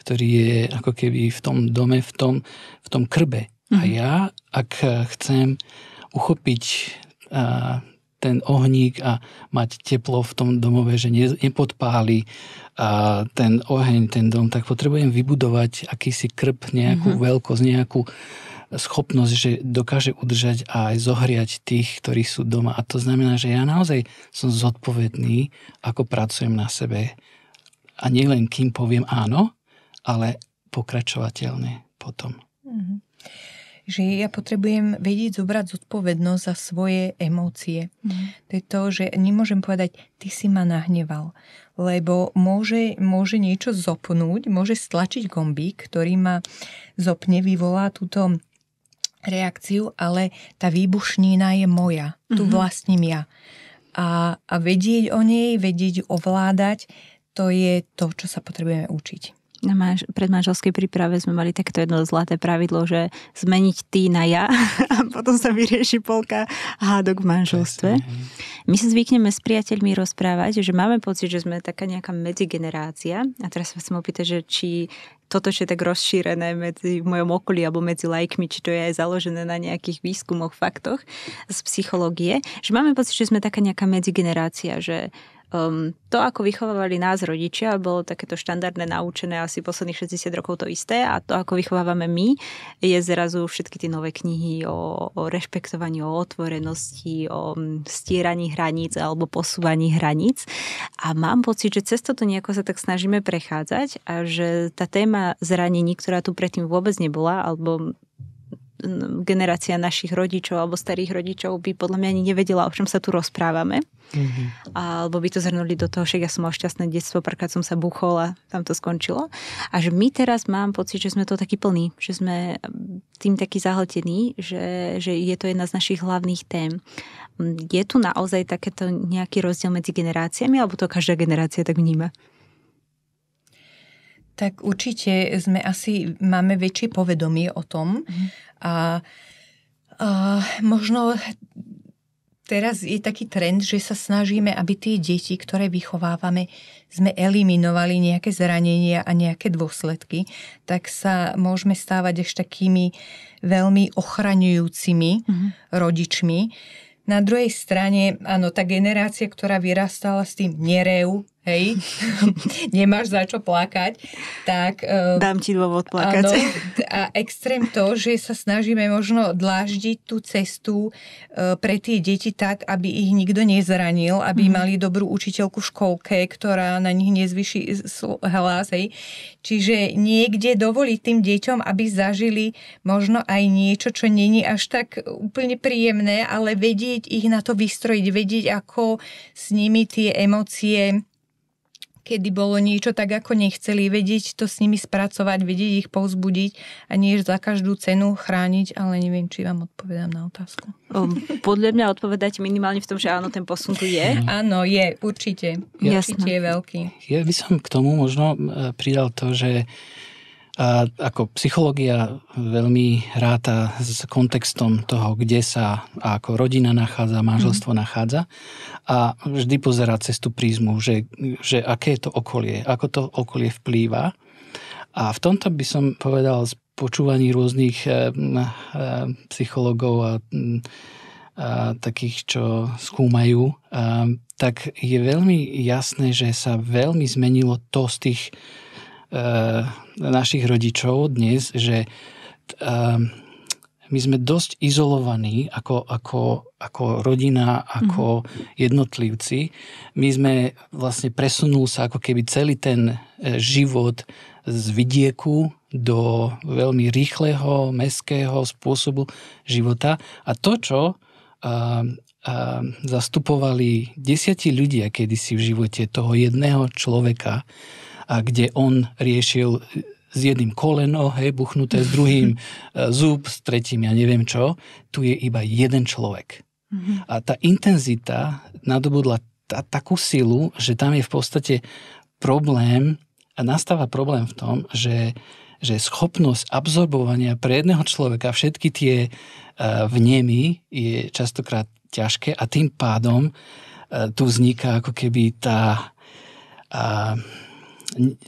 ktorý je ako keby v tom dome, v tom, v tom krbe. Mm-hmm. A mhm. ja, ak chcem uchopiť a, ten ohník a mať teplo v tom domove, že nepodpáli a ten oheň, ten dom, tak potrebujem vybudovať akýsi krp, nejakú mm-hmm. veľkosť, nejakú schopnosť, že dokáže udržať a aj zohriať tých, ktorí sú doma. A to znamená, že ja naozaj som zodpovedný, ako pracujem na sebe. A nielen kým poviem áno, ale pokračovateľne potom. Mm-hmm že ja potrebujem vedieť zobrať zodpovednosť za svoje emócie. Mm. To je to, že nemôžem povedať, ty si ma nahneval, lebo môže, môže niečo zopnúť, môže stlačiť gombík, ktorý ma zopne, vyvolá túto reakciu, ale tá výbušnina je moja, tu mm-hmm. vlastním ja. A, a vedieť o nej, vedieť ovládať, to je to, čo sa potrebujeme učiť. Na máš, predmanželskej príprave sme mali takto jedno zlaté pravidlo, že zmeniť ty na ja a potom sa vyrieši polka hádok v manželstve. My sa zvykneme s priateľmi rozprávať, že máme pocit, že sme taká nejaká medzigenerácia. A teraz sa chcem opýtať, že či toto, čo je tak rozšírené medzi v mojom okolí alebo medzi lajkmi, či to je aj založené na nejakých výskumoch, faktoch z psychológie, že máme pocit, že sme taká nejaká medzigenerácia, že Um, to, ako vychovávali nás rodičia, bolo takéto štandardné naučené asi posledných 60 rokov to isté a to, ako vychovávame my, je zrazu všetky tie nové knihy o, o rešpektovaní, o otvorenosti, o mm, stieraní hraníc alebo posúvaní hraníc. A mám pocit, že cez toto nejako sa tak snažíme prechádzať a že tá téma zranení, ktorá tu predtým vôbec nebola, alebo generácia našich rodičov alebo starých rodičov by podľa mňa ani nevedela, o čom sa tu rozprávame. Mm-hmm. Alebo by to zhrnuli do toho, že ja som mal šťastné detstvo, prvkrát som sa buchol a tam to skončilo. A že my teraz mám pocit, že sme to taký plní, že sme mm, tým taký zahltení, že, že je to jedna z našich hlavných tém. Mm, je tu naozaj takéto nejaký rozdiel medzi generáciami, alebo to každá generácia tak vníma? Tak určite sme asi, máme väčšie povedomie o tom mm. a, a možno teraz je taký trend, že sa snažíme, aby tie deti, ktoré vychovávame, sme eliminovali nejaké zranenia a nejaké dôsledky, tak sa môžeme stávať až takými veľmi ochraňujúcimi mm rodičmi. Na druhej strane, áno, tá generácia, ktorá vyrastala s tým nereu, hej, nemáš za čo plakať, tak... E, Dám ti dôvod plakať. Áno, a extrém to, že sa snažíme možno dláždiť tú cestu e, pre tie deti tak, aby ich nikto nezranil, aby mm. mali dobrú učiteľku v školke, ktorá na nich nezvyší hlas, hej. Čiže niekde dovoliť tým deťom, aby zažili možno aj niečo, čo není až tak úplne príjemné, ale vedieť ich na to vystrojiť, vedieť, ako s nimi tie emócie kedy bolo niečo tak, ako nechceli, vedieť to s nimi spracovať, vedieť ich povzbudiť a nie za každú cenu chrániť, ale neviem, či vám odpovedám na otázku. Um, podľa mňa odpovedať minimálne v tom, že áno, ten posun tu je. Áno, je, určite. Určite Jasne. je veľký. Ja by som k tomu možno e, pridal to, že a ako psychológia veľmi ráta s kontextom toho, kde sa ako rodina nachádza, manželstvo mm. nachádza a vždy pozerá cez tú prízmu, že, že aké je to okolie, ako to okolie vplýva. A v tomto by som povedal z počúvaní rôznych e, e, psychologov a, a takých, čo skúmajú, a, eh, tak je veľmi jasné, že sa veľmi zmenilo to z tých E, našich rodičov dnes, že e, my sme dosť izolovaní ako, ako, ako rodina, ako mhm. jednotlivci. My sme vlastne presunul sa ako keby celý ten e, život z vidieku do veľmi rýchleho, meského spôsobu života. A to, čo zastupovali desiatí ľudia kedysi v živote toho jedného človeka, a kde on riešil s jedným koleno, hej, buchnuté, s druhým e, zub, s tretím ja neviem čo. Tu je iba jeden človek. Mm-hmm. A tá intenzita nadobudla tá, takú silu, že tam je v podstate problém, a nastáva problém v tom, že, že schopnosť absorbovania pre jedného človeka všetky tie uh, vnemy je častokrát ťažké a tým pádom uh, tu vzniká ako keby tá... Uh,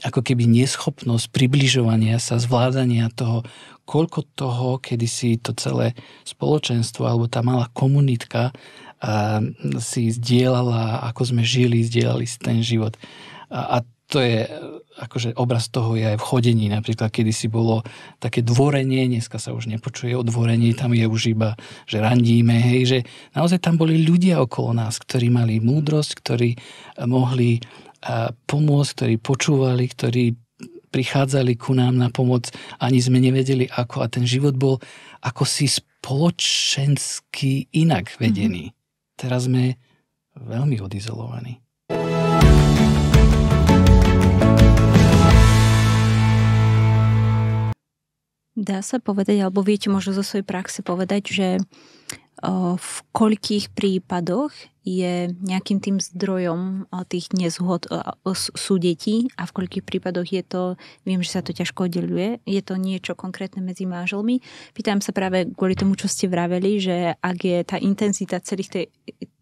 ako keby neschopnosť približovania sa, zvládania toho, koľko toho, kedy si to celé spoločenstvo alebo tá malá komunitka a, si zdieľala, ako sme žili, zdieľali si ten život. A, a to je akože obraz toho je aj v chodení. Napríklad, kedy si bolo také dvorenie, dneska sa už nepočuje o dvorení, tam je už iba, že randíme, hej, že naozaj tam boli ľudia okolo nás, ktorí mali múdrosť, ktorí mohli a pomôcť, ktorí počúvali, ktorí prichádzali ku nám na pomoc, ani sme nevedeli ako. A ten život bol ako si spoločensky inak mhm. vedený. Mm-hmm. Teraz sme veľmi odizolovaní. Dá sa povedať, alebo viete možno zo svojej praxe povedať, že v koľkých prípadoch je nejakým tým zdrojom tých nezhod sú deti a v koľkých prípadoch je to, viem, že sa to ťažko oddeluje, je to niečo konkrétne medzi manželmi. Pýtam sa práve kvôli tomu, čo ste vraveli, že ak je tá intenzita celých tej,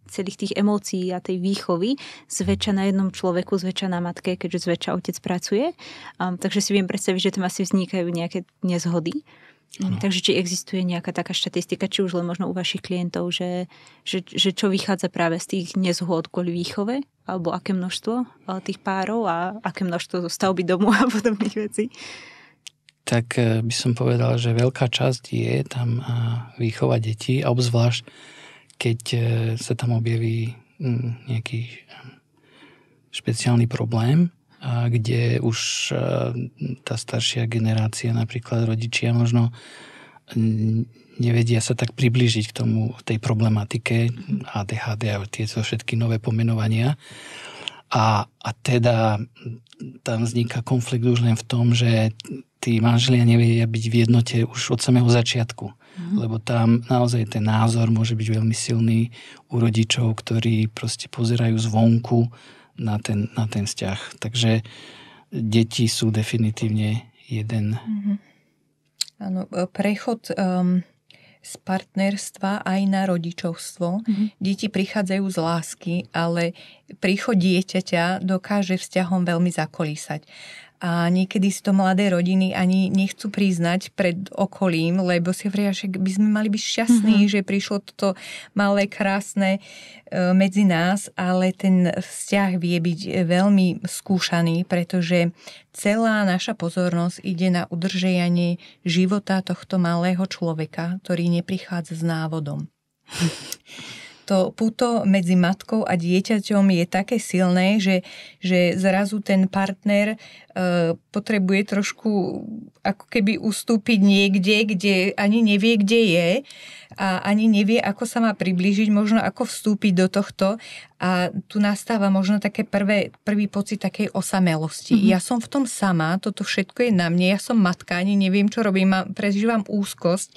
celých tých emócií a tej výchovy zväčša na jednom človeku, zväčša na matke, keďže zväčša otec pracuje. Um, takže si viem predstaviť, že tam asi vznikajú nejaké nezhody. Ano. Mm, takže či existuje nejaká taká štatistika, či už len možno u vašich klientov, že, že, že čo vychádza práve z tých nezhôd kvôli výchove, alebo aké množstvo eh, tých párov a aké množstvo stavby domu a podobných vecí? Tak eh, by som povedal, že veľká časť je tam eh, výchova detí, a obzvlášť keď sa tam objaví mm, nejaký špeciálny problém, a kde už e, tá staršia generácia, napríklad rodičia, možno nevedia sa tak priblížiť k tomu, tej problematike ADHD a tieto všetky nové pomenovania. A, a teda tam vzniká konflikt už len v tom, že tí manželia nevedia byť v jednote už od samého začiatku. Mm-hmm. Lebo tam naozaj ten názor môže byť veľmi silný u rodičov, ktorí proste pozerajú zvonku na ten, na ten vzťah. Takže deti sú definitívne jeden. Mm-hmm. Áno, e, prechod um, z partnerstva aj na rodičovstvo. Mm-hmm. Deti prichádzajú z lásky, ale príchod dieťaťa dokáže vzťahom veľmi zakolísať a niekedy si to mladé rodiny ani nechcú priznať pred okolím, lebo si hovoria, že by sme mali byť šťastní, mm-hmm. že prišlo toto malé, krásne medzi nás, ale ten vzťah vie byť veľmi skúšaný, pretože celá naša pozornosť ide na udržianie života tohto malého človeka, ktorý neprichádza s návodom. to puto medzi matkou a dieťaťom je také silné, že, že zrazu ten partner eh, potrebuje trošku ako keby ustúpiť niekde, kde ani nevie, kde je a ani nevie, ako sa má priblížiť, možno ako vstúpiť do tohto a tu nastáva možno také prvé, prvý pocit takej osamelosti. Mm-hmm. Ja som v tom sama, toto všetko je na mne, ja som matka, ani neviem, čo robím, prežívam úzkosť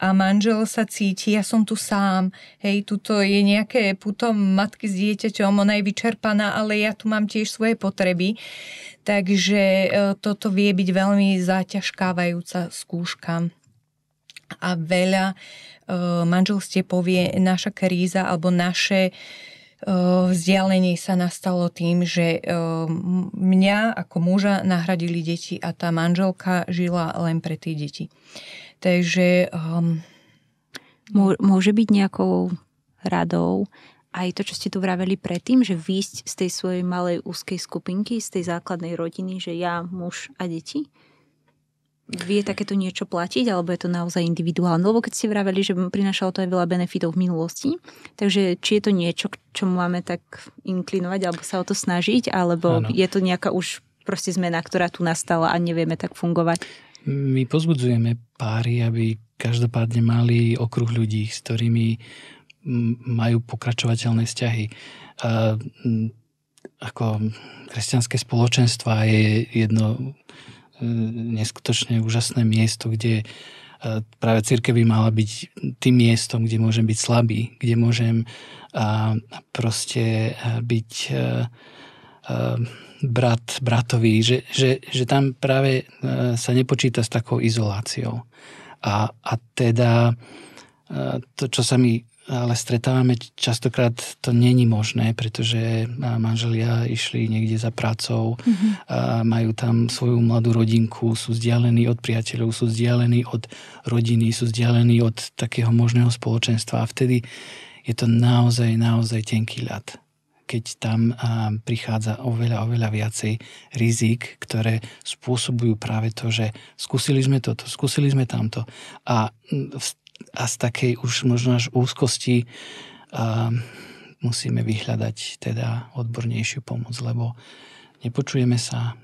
a manžel sa cíti, ja som tu sám, hej, tuto je nejaké puto matky s dieťaťom, ona je vyčerpaná, ale ja tu mám tiež svoje potreby. Takže e, toto vie byť veľmi zaťažkávajúca skúška a veľa e, manželstie povie naša kríza alebo naše e, vzdialenie sa nastalo tým, že e, mňa ako muža nahradili deti a tá manželka žila len pre tie deti. Takže... Um, Môže byť nejakou radou aj to, čo ste tu vraveli predtým, že výjsť z tej svojej malej úzkej skupinky, z tej základnej rodiny, že ja, muž a deti? Vie takéto niečo platiť, alebo je to naozaj individuálne? Lebo keď ste vraveli, že prinašalo to aj veľa benefitov v minulosti, takže či je to niečo, k čomu máme tak inklinovať, alebo sa o to snažiť, alebo ano. je to nejaká už proste zmena, ktorá tu nastala a nevieme tak fungovať? My pozbudzujeme páry, aby každopádne mali okruh ľudí, s ktorými majú pokračovateľné vzťahy. A, ako kresťanské spoločenstva je jedno e, neskutočne úžasné miesto, kde e, práve církev by mala byť tým miestom, kde môžem byť slabý, kde môžem a, proste e, byť a, a, brat bratový, že, že, že tam práve sa nepočíta s takou izoláciou. A, a teda to, čo sa mi ale stretávame častokrát to není možné, pretože manželia išli niekde za prácou, mm-hmm. a majú tam svoju mladú rodinku, sú vzdialení od priateľov, sú vzdialení od rodiny, sú vzdialení od takého možného spoločenstva a vtedy je to naozaj, naozaj tenký ľad keď tam prichádza oveľa, oveľa viacej rizik, ktoré spôsobujú práve to, že skúsili sme toto, skúsili sme tamto a a z takej už možno až úzkosti a musíme vyhľadať teda odbornejšiu pomoc, lebo nepočujeme sa,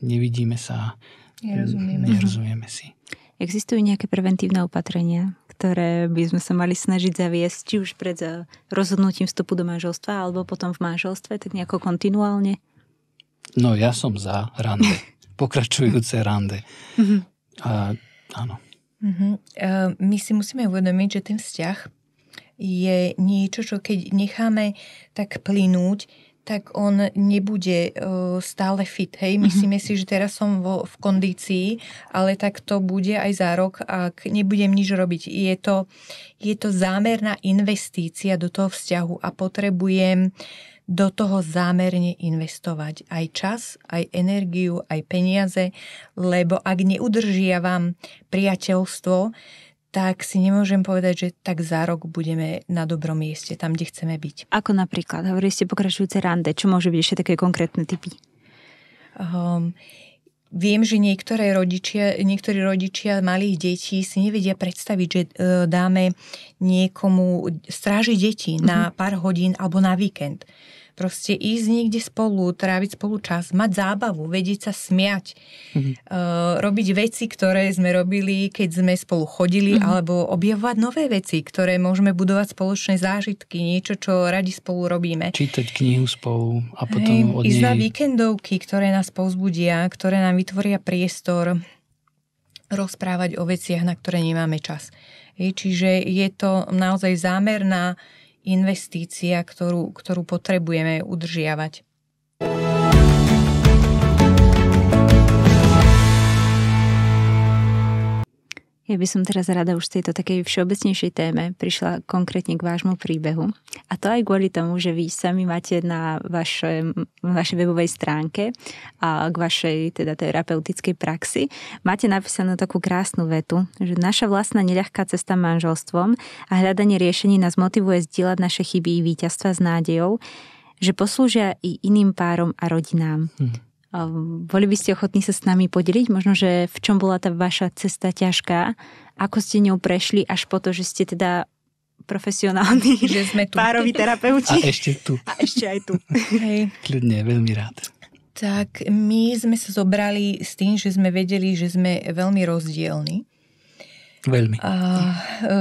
nevidíme sa, nerozumieme, nerozumieme si. Existujú nejaké preventívne opatrenia, ktoré by sme sa mali snažiť zaviesť, či už pred eh, rozhodnutím vstupu do manželstva, alebo potom v manželstve, tak nejako kontinuálne? No ja som za rande. Pokračujúce rande. Mhm. A, áno. Uh-huh. Uh, my si musíme uvedomiť, že ten vzťah je niečo, čo keď necháme tak plynúť, tak on nebude uh, stále fit. Hej, mhm. myslíme mm-hmm. si, že teraz som vo, v kondícii, ale tak to bude aj za rok, ak nebudem nič robiť. Je to, je to zámerná investícia do toho vzťahu a potrebujem do toho zámerne investovať aj čas, aj energiu, aj peniaze, lebo ak neudržiavam priateľstvo, tak si nemôžem povedať, že tak za rok budeme na dobrom mieste, tam, kde chceme byť. Ako napríklad, hovorili ste pokračujúce rande, čo môže byť ešte také konkrétne typy? Um, Viem, že niektoré rodičia, niektorí rodičia malých detí si nevedia predstaviť, že e, dáme niekomu stráži deti na mhm. pár hodín alebo na víkend proste ísť niekde spolu, tráviť spolu čas, mať zábavu, vedieť sa smiať, mm-hmm. uh, robiť veci, ktoré sme robili, keď sme spolu chodili, mm-hmm. alebo objavovať nové veci, ktoré môžeme budovať spoločné zážitky, niečo, čo radi spolu robíme. Čítať knihu spolu a potom Hej, od nej... na víkendovky, ktoré nás povzbudia, ktoré nám vytvoria priestor rozprávať o veciach, na ktoré nemáme čas. Čiže je to naozaj zámerná na investícia, ktorú, ktorú potrebujeme udržiavať. Ja by som teraz rada už z tejto takej všeobecnejšej téme prišla konkrétne k vášmu príbehu. A to aj kvôli tomu, že vy sami máte na vaše, vašej webovej stránke a k vašej teda terapeutickej praxi, máte napísanú takú krásnu vetu, že naša vlastná neľahká cesta manželstvom a hľadanie riešení nás motivuje zdieľať naše chyby i víťazstva s nádejou, že poslúžia i iným párom a rodinám. Hm. Boli by ste ochotní sa s nami podeliť? Možno, že v čom bola tá vaša cesta ťažká? Ako ste ňou prešli až po to, že ste teda profesionálni že sme tu. pároví terapeuti. A ešte tu. A ešte aj tu. Hej. Kľudne, veľmi rád. Tak my sme sa zobrali s tým, že sme vedeli, že sme veľmi rozdielni Veľmi. A, o, e,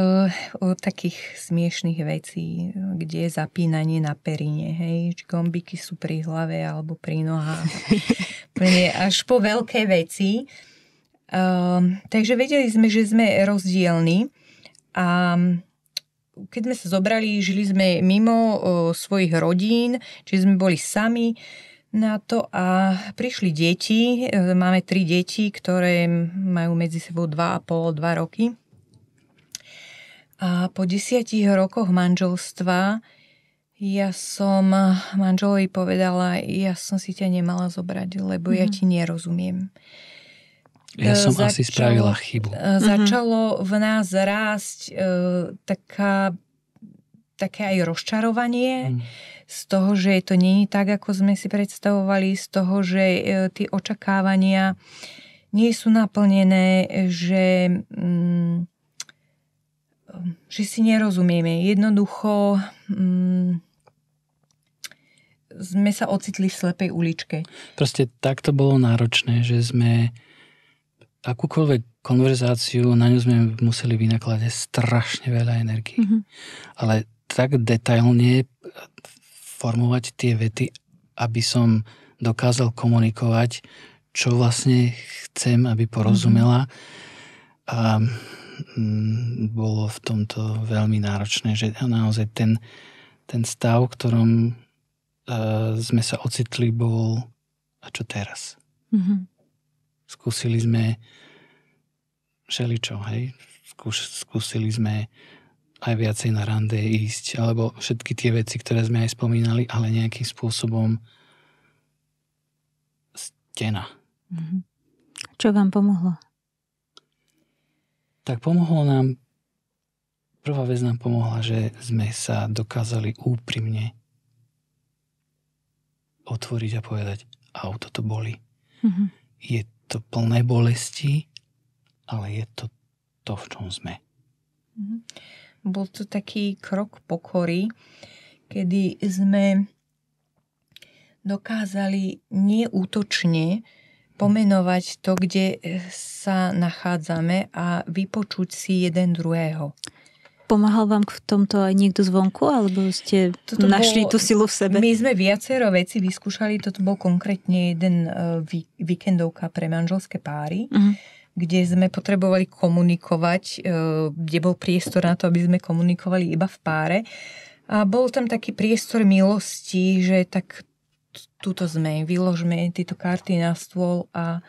o takých smiešných vecí, kde je zapínanie na perine, hej, či gombiky sú pri hlave alebo pri nohách. až po veľké veci. Um, takže vedeli sme, že sme rozdielni a keď sme sa zobrali, žili sme mimo o, e, svojich rodín, či sme boli sami, na to a prišli deti. E, máme tri deti, ktoré majú medzi sebou 2,5, 2 roky. A po desiatich rokoch manželstva ja som manželovi povedala, ja som si ťa nemala zobrať, lebo mm-hmm. ja mhm. ti nerozumiem. Ja e, som začalo, asi spravila chybu. E, mhm. Začalo v nás rásť e, taká, také aj rozčarovanie. Mm z toho, že to nie je tak, ako sme si predstavovali, z toho, že e, tie očakávania nie sú naplnené, že, mm, že si nerozumieme. Jednoducho mm, sme sa ocitli v slepej uličke. Proste tak to bolo náročné, že sme akúkoľvek konverzáciu, na ňu sme museli vynakladať strašne veľa energii. Mm-hmm. Ale tak detailne formovať tie vety, aby som dokázal komunikovať, čo vlastne chcem, aby porozumela. Mm-hmm. A mm, bolo v tomto veľmi náročné, že naozaj ten, ten stav, v ktorom uh, sme sa ocitli, bol a čo teraz? Mm-hmm. Skúsili sme všeličo, hej? Skúš, skúsili sme aj viacej na rande ísť, alebo všetky tie veci, ktoré sme aj spomínali, ale nejakým spôsobom stena. Mm-hmm. Čo vám pomohlo? Tak pomohlo nám, prvá vec nám pomohla, že sme sa dokázali úprimne otvoriť a povedať, auto to boli. Mm-hmm. Je to plné bolesti, ale je to to, v čom sme. Mm-hmm bol to taký krok pokory, kedy sme dokázali neútočne pomenovať to, kde sa nachádzame a vypočuť si jeden druhého. Pomáhal vám v tomto aj niekto zvonku, alebo ste toto našli bol, tú silu v sebe? My sme viacero veci vyskúšali, toto bol konkrétne jeden eh, víkendovka pre manželské páry. Uh-huh kde sme potrebovali komunikovať, e, kde bol priestor na to, aby sme komunikovali iba v páre. A bol tam taký priestor milosti, že tak túto sme, vyložme tieto karty na stôl a,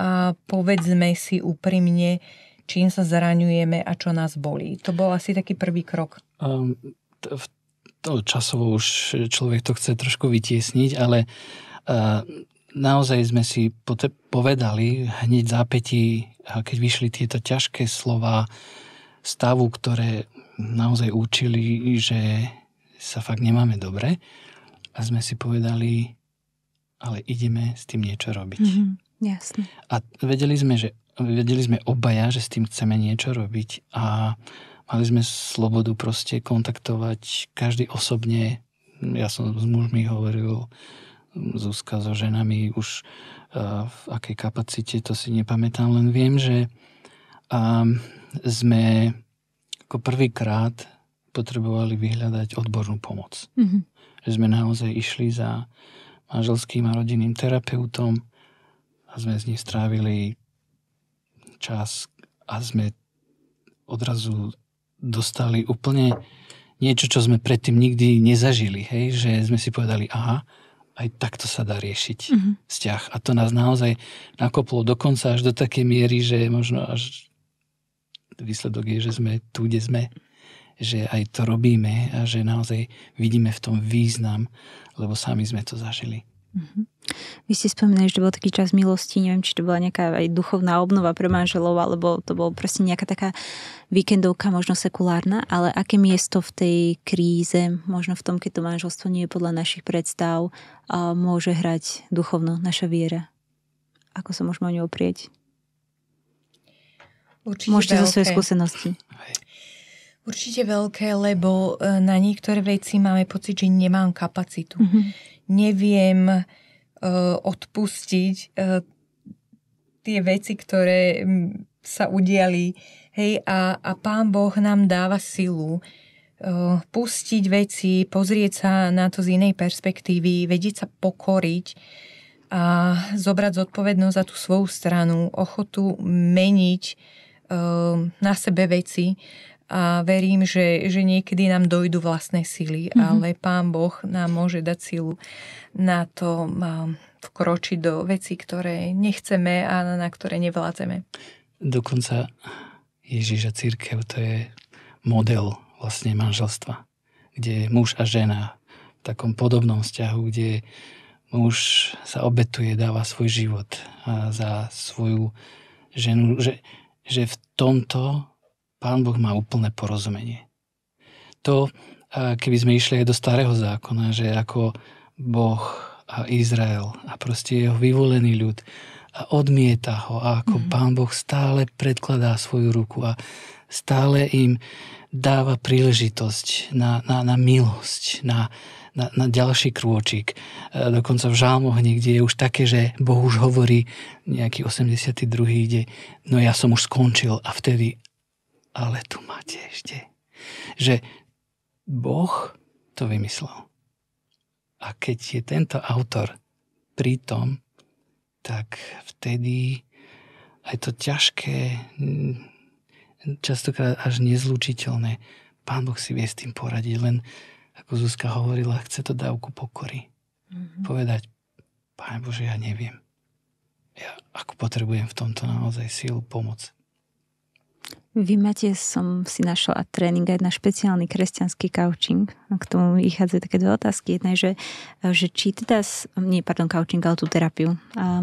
a povedzme si úprimne, čím sa zraňujeme a čo nás bolí. To bol asi taký prvý krok. Um, ehm, to, to časovo už človek to chce trošku vytiesniť, ale e, naozaj sme si povedali hneď zápätí, keď vyšli tieto ťažké slova stavu, ktoré naozaj učili, že sa fakt nemáme dobre. A sme si povedali, ale ideme s tým niečo robiť. Mm-hmm, jasne. A vedeli sme, že vedeli sme obaja, že s tým chceme niečo robiť a mali sme slobodu proste kontaktovať každý osobne. Ja som s mužmi hovoril, Zuzka so ženami už e, v akej kapacite, to si nepamätám, len viem, že sme ako prvýkrát potrebovali vyhľadať odbornú pomoc. Mm-hmm. Že sme naozaj išli za manželským a rodinným terapeutom a sme z nich strávili čas a sme odrazu dostali úplne niečo, čo sme predtým nikdy nezažili. Hej? Že sme si povedali, aha, aj takto sa dá riešiť mm-hmm. vzťah. A to nás naozaj nakoplo dokonca až do takej miery, že možno až výsledok je, že sme tu, kde sme že aj to robíme a že naozaj vidíme v tom význam, lebo sami sme to zažili. Mm-hmm. Vy ste spomínali, že to bol taký čas milosti, neviem, či to bola nejaká aj duchovná obnova pre manželov, alebo to bol proste nejaká taká víkendovka, možno sekulárna, ale aké miesto v tej kríze, možno v tom, keď to manželstvo nie je podľa našich predstav, môže hrať duchovno naša viera? Ako sa môžeme o ňu oprieť? Určite Môžete veľké. zo svojej skúsenosti. Určite veľké, lebo e, na niektoré veci máme pocit, že nemám kapacitu. Mm-hmm neviem e, odpustiť e, tie veci, ktoré sa udiali. Hej, a, a Pán Boh nám dáva silu e, pustiť veci, pozrieť sa na to z inej perspektívy, vedieť sa pokoriť a zobrať zodpovednosť za tú svoju stranu, ochotu meniť na sebe veci a verím, že, že niekedy nám dojdu vlastné sily, mm-hmm. ale Pán Boh nám môže dať silu na to vkročiť do veci, ktoré nechceme a na ktoré nevládzeme. Dokonca Ježiša církev to je model vlastne manželstva, kde muž a žena v takom podobnom vzťahu, kde muž sa obetuje, dáva svoj život za svoju ženu, že, že v tomto Pán Boh má úplné porozumenie. To, e, keby sme išli aj do starého zákona, že ako Boh a Izrael a proste jeho vyvolený ľud a odmieta ho a ako mm-hmm. pán Boh stále predkladá svoju ruku a stále im dáva príležitosť na, na, na milosť, na, na, na ďalší krôčik. E, dokonca v žalmoch niekde je už také, že Boh už hovorí, nejaký 82. ide, no ja som už skončil a vtedy ale tu máte ešte, že Boh to vymyslel. A keď je tento autor pritom, tak vtedy aj to ťažké, častokrát až nezlučiteľné, Pán Boh si vie s tým poradiť, len ako Zuzka hovorila, chce to dávku pokory. Mm-hmm. Povedať, pán Bože, ja neviem. Ja ako potrebujem v tomto naozaj sílu, pomoc. Vy máte, som si našla tréning aj na špeciálny kresťanský coaching. A k tomu vychádzajú také dve otázky. Jedna je, že, že či teda, nie, pardon, coaching, ale tú terapiu. A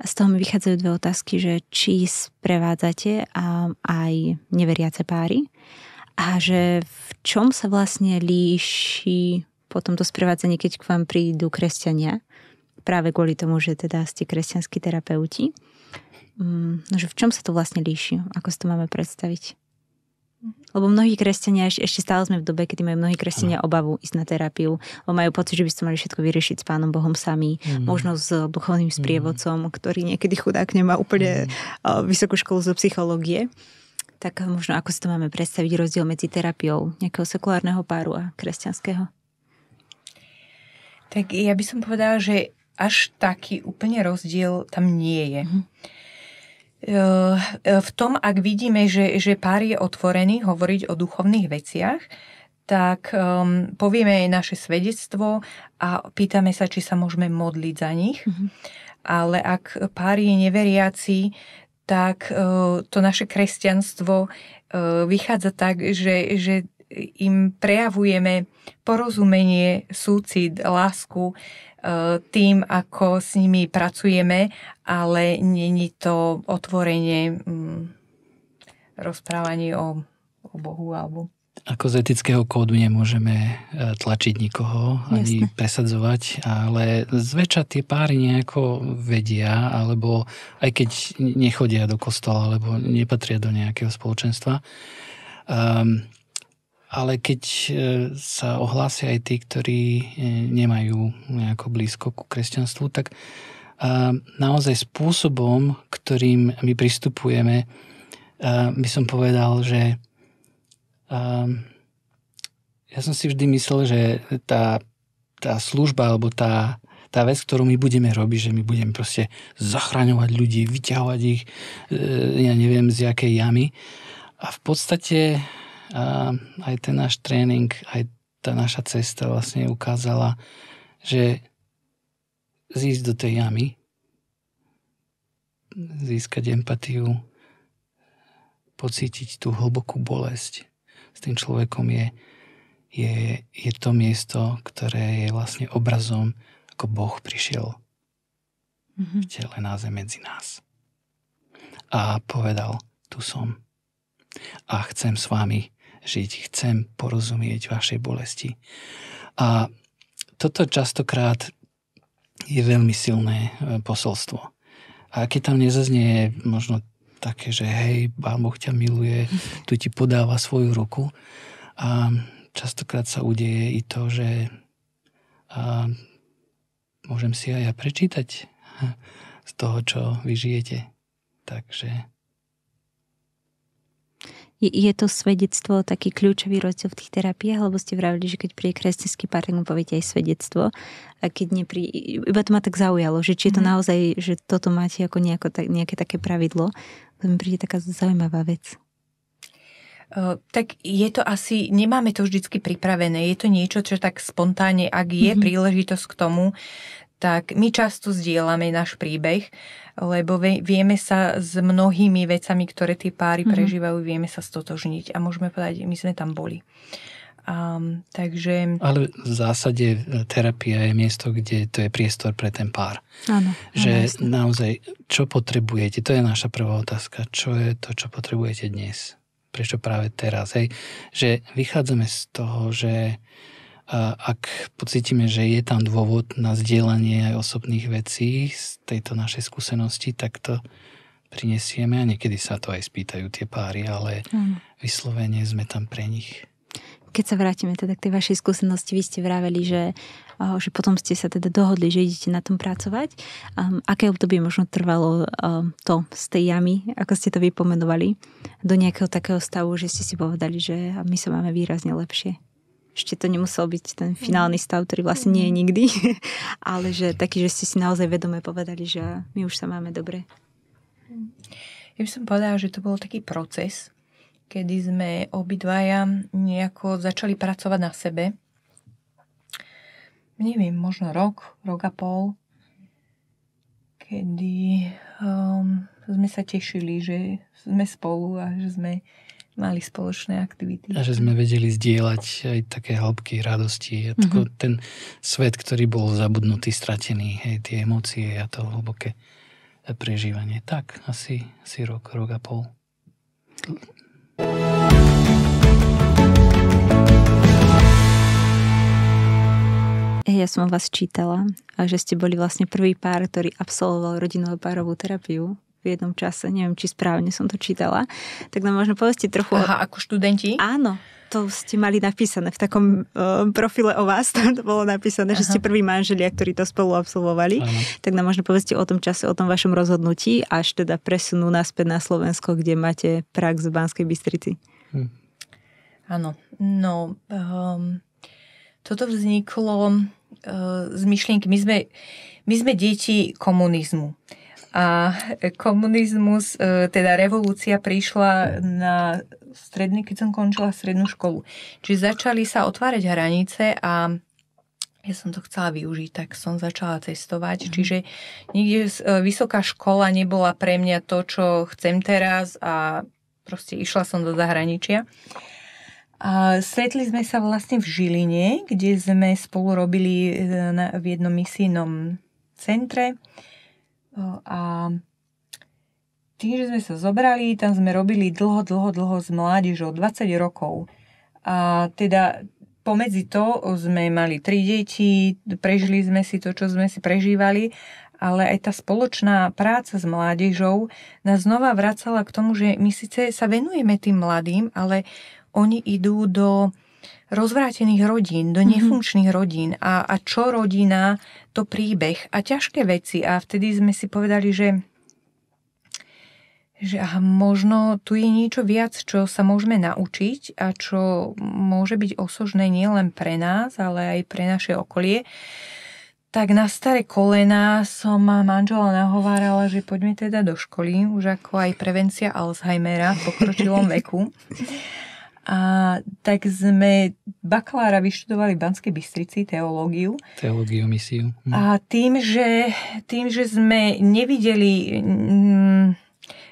z toho mi vychádzajú dve otázky, že či sprevádzate aj neveriace páry a že v čom sa vlastne líši potom to sprevádzanie, keď k vám prídu kresťania, práve kvôli tomu, že teda ste kresťanskí terapeuti. Mm, no, že v čom sa to vlastne líši? Ako si to máme predstaviť? Lebo mnohí kresťania, ešte stále sme v dobe, kedy majú mnohí kresťania ano. obavu ísť na terapiu, lebo majú pocit, že by ste mali všetko vyriešiť s Pánom Bohom sami, mm. možno s duchovným mhm. sprievodcom, mm. ktorý niekedy chudák nemá úplne mm. vysokú školu zo psychológie. Tak možno ako si to máme predstaviť rozdiel medzi terapiou nejakého sekulárneho páru a kresťanského? Tak ja by som povedala, že až taký úplne rozdiel tam nie je. Mm. Eh, v tom, ak vidíme, že, že pár je otvorený hovoriť o duchovných veciach, tak um, povieme aj naše svedectvo a pýtame sa, či sa môžeme modliť za nich. Mm-hmm. Ale ak pár je neveriaci, tak uh, to naše kresťanstvo uh, vychádza tak, že, že im prejavujeme porozumenie, súcit, lásku, E, tým, ako s nimi pracujeme, ale není to otvorenie mm, rozprávanie o, o Bohu alebo ako z etického kódu nemôžeme e, tlačiť nikoho ani Jasne. presadzovať, ale zväčša tie páry nejako vedia, alebo aj keď nechodia do kostola, alebo nepatria do nejakého spoločenstva, um, ale keď e, sa ohlásia aj tí, ktorí e, nemajú nejako blízko ku kresťanstvu, tak e, naozaj spôsobom, ktorým my pristupujeme, by som povedal, že ja som si vždy myslel, že tá, tá služba alebo tá, tá vec, ktorú my budeme robiť, že my budeme proste zachraňovať ľudí, vyťahovať ich, ja neviem, z jakej jamy. A v podstate a aj ten náš tréning, aj tá naša cesta vlastne ukázala, že zísť do tej jamy, získať empatiu, pocítiť tú hlbokú bolesť s tým človekom je, je, je to miesto, ktoré je vlastne obrazom, ako Boh prišiel mm-hmm. v tele na zem medzi nás. A povedal, tu som a chcem s vami žiť, chcem porozumieť vašej bolesti. A toto častokrát je veľmi silné e, posolstvo. A keď tam nezaznie možno také, že hej, Pán Boh ťa miluje, tu ti podáva svoju ruku. A častokrát sa udeje i to, že a môžem si aj ja prečítať z toho, čo vy žijete. Takže je, je to svedectvo taký kľúčový rozdiel v tých terapiách, lebo ste vravili, že keď príde kresťanský tak mu poviete aj svedectvo. A keď neprí... Iba to ma tak zaujalo, že či je to mm. naozaj, že toto máte ako nejako, tak, nejaké také pravidlo. To mi príde taká zaujímavá vec tak je to asi, nemáme to vždycky pripravené, je to niečo, čo tak spontánne, ak je mm-hmm. príležitosť k tomu, tak my často zdieľame náš príbeh, lebo vieme sa s mnohými vecami, ktoré tie páry mm-hmm. prežívajú, vieme sa stotožniť a môžeme povedať, my sme tam boli. Um, takže... Ale v zásade e, terapia je miesto, kde to je priestor pre ten pár. Áno. Že áno, naozaj, čo potrebujete, to je naša prvá otázka, čo je to, čo potrebujete dnes? Prečo práve teraz? Hej? Že vychádzame z toho, že ak pocítime, že je tam dôvod na zdieľanie aj osobných vecí z tejto našej skúsenosti, tak to prinesieme a niekedy sa to aj spýtajú tie páry, ale mm. vyslovene sme tam pre nich. Keď sa vrátime teda k tej vašej skúsenosti, vy ste vraveli, že, že potom ste sa teda dohodli, že idete na tom pracovať. Um, aké obdobie možno trvalo um, to z tej jamy, ako ste to vypomenovali, do nejakého takého stavu, že ste si povedali, že my sa máme výrazne lepšie? ešte to nemusel byť ten mhm. finálny stav, ktorý vlastne nie je mhm. nikdy, ale že taký, že ste si naozaj vedome povedali, že my už sa máme dobre. Ja by som povedala, že to bol taký proces, kedy sme obidvaja nejako začali pracovať na sebe. Neviem, možno rok, rok a pol, kedy um, sme sa tešili, že sme spolu a že sme mali spoločné aktivity. A že sme vedeli zdieľať aj také hĺbky radosti. Mm-hmm. Ten svet, ktorý bol zabudnutý, stratený, hej, tie emócie a to hlboké prežívanie. Tak, asi, asi rok, rok a pol. Ja som vás čítala, že ste boli vlastne prvý pár, ktorý absolvoval rodinnú párovú terapiu v jednom čase, neviem, či správne som to čítala, tak nám možno povedzte trochu... Aha, ako študenti? Áno, to ste mali napísané v takom uh, profile o vás, tam to bolo napísané, Aha. že ste prví manželia, ktorí to spolu absolvovali. Aha. Tak nám možno povedzte o tom čase, o tom vašom rozhodnutí, až teda presunú naspäť na Slovensko, kde máte prax v Banskej Bystrici. Hm. Áno, no... Um... Toto vzniklo e, z myšlienky. My sme, my sme deti komunizmu. A komunizmus, e, teda revolúcia prišla na stredný, keď som končila strednú školu. Čiže začali sa otvárať hranice a ja som to chcela využiť, tak som začala cestovať. Mm. Čiže nikde e, vysoká škola nebola pre mňa to, čo chcem teraz a proste išla som do zahraničia. A stretli sme sa vlastne v Žiline, kde sme spolu robili e, v jednom misijnom centre No a tým, že sme sa zobrali, tam sme robili dlho, dlho, dlho s mládežou, 20 rokov. A teda pomedzi to sme mali tri deti, prežili sme si to, čo sme si prežívali, ale aj tá spoločná práca s mládežou nás znova vracala k tomu, že my síce sa venujeme tým mladým, ale oni idú do rozvrátených rodín, do mhm. nefunkčných mm-hmm. rodín a, a čo rodina, to príbeh a ťažké veci. A vtedy sme si povedali, že že aha, možno tu je niečo viac, čo sa môžeme naučiť a čo môže byť osožné nielen pre nás, ale aj pre naše okolie. Tak na staré kolena som manžela nahovárala, že poďme teda do školy, už ako aj prevencia Alzheimera v pokročilom veku a tak sme bakalára vyštudovali v Banskej Bystrici teológiu. Teológiu, misiu. Hm. A tým že, tým, že sme nevideli mm,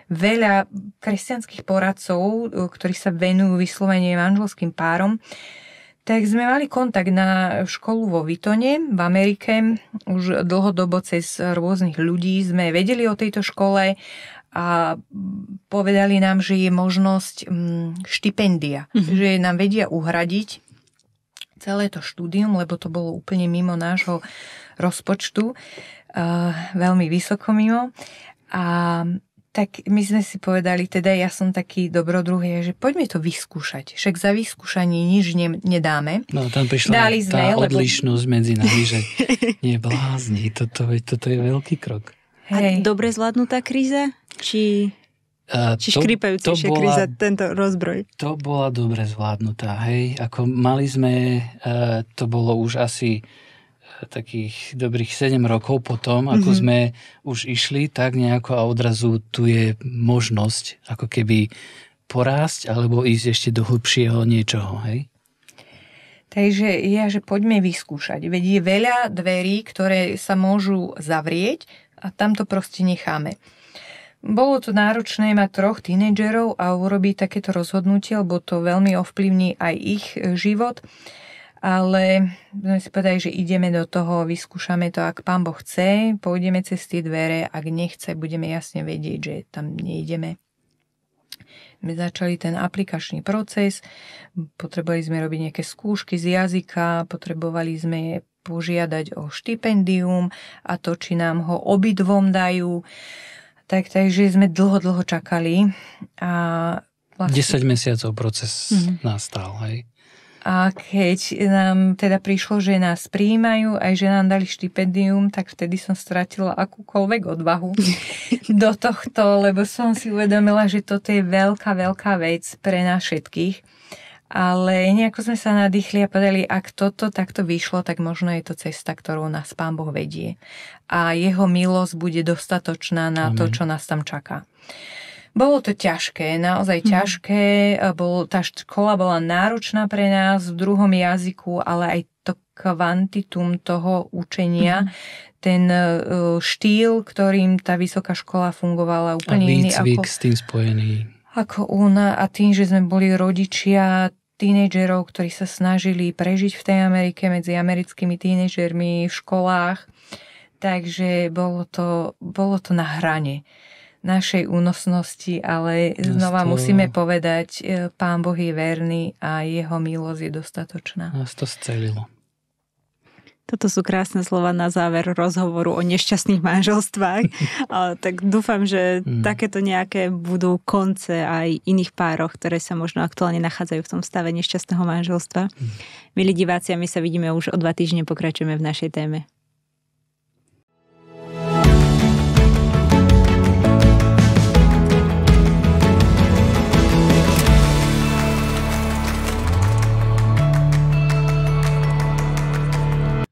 veľa kresťanských poradcov, ktorí sa venujú vyslovene manželským párom, tak sme mali kontakt na školu vo Vitone v Amerike. Už dlhodobo cez rôznych ľudí sme vedeli o tejto škole a povedali nám, že je možnosť mm, štipendia, mm-hmm. že nám vedia uhradiť celé to štúdium, lebo to bolo úplne mimo nášho rozpočtu, eh, veľmi vysoko mimo. A tak my sme si povedali, teda ja som taký dobrodruhý, že poďme to vyskúšať. Však za vyskúšanie nič ne, nedáme. No tam prišla Dali sme, odlišnosť lebo... odlišnosť medzi nami, že neblázni, toto, toto je veľký krok. Hej. A dobre zvládnutá kríza? Či, uh, či škrípajúcejšia kríza, tento rozbroj? To bola dobre zvládnutá, hej. Ako mali sme, uh, to bolo už asi e, takých dobrých 7 rokov potom, ako mm-hmm. sme už išli, tak nejako a odrazu tu je možnosť ako keby porásť alebo ísť ešte do hlbšieho niečoho, hej? Takže ja, že poďme vyskúšať. Veď je veľa dverí, ktoré sa môžu zavrieť, a tam to proste necháme. Bolo to náročné mať troch tínedžerov a urobiť takéto rozhodnutie, lebo to veľmi ovplyvní aj ich e, život, ale sme si povedali, že ideme do toho, vyskúšame to, ak pán Boh chce, pôjdeme cez tie dvere, ak nechce, budeme jasne vedieť, že tam nejdeme. My začali ten aplikačný proces, potrebovali sme robiť nejaké skúšky z jazyka, potrebovali sme požiadať o štipendium a to, či nám ho obidvom dajú. Tak, takže sme dlho, dlho čakali. A vlastne... 10 mesiacov proces mm. nastal, hej? A keď nám teda prišlo, že nás príjmajú aj že nám dali štipendium, tak vtedy som stratila akúkoľvek odvahu do tohto, lebo som si uvedomila, že toto je veľká, veľká vec pre nás všetkých. Ale nejako sme sa nadýchli a povedali, ak toto takto vyšlo, tak možno je to cesta, ktorú nás Pán Boh vedie. A jeho milosť bude dostatočná na Amen. to, čo nás tam čaká. Bolo to ťažké, naozaj mm. ťažké. E, bol, tá škola bola náročná pre nás v druhom jazyku, ale aj to kvantitum toho učenia, mm. ten e, e, štýl, ktorým tá vysoká škola fungovala úplne a výcvik, iný. Ako... s tým spojený ako Una a tým, že sme boli rodičia tínedžerov, ktorí sa snažili prežiť v tej Amerike medzi americkými tínedžermi v školách, takže bolo to, bolo to na hrane našej únosnosti, ale znova znova musíme povedať, e, pán Boh je verný a jeho milosť je dostatočná. Nás to scelilo. Toto sú krásne slova na záver rozhovoru o nešťastných manželstvách. A, tak dúfam, že mm. takéto nejaké budú konce aj iných pároch, ktoré sa možno aktuálne nachádzajú v tom stave nešťastného manželstva. Mm. Milí diváci, a my sa vidíme už o dva týždne, pokračujeme v našej téme.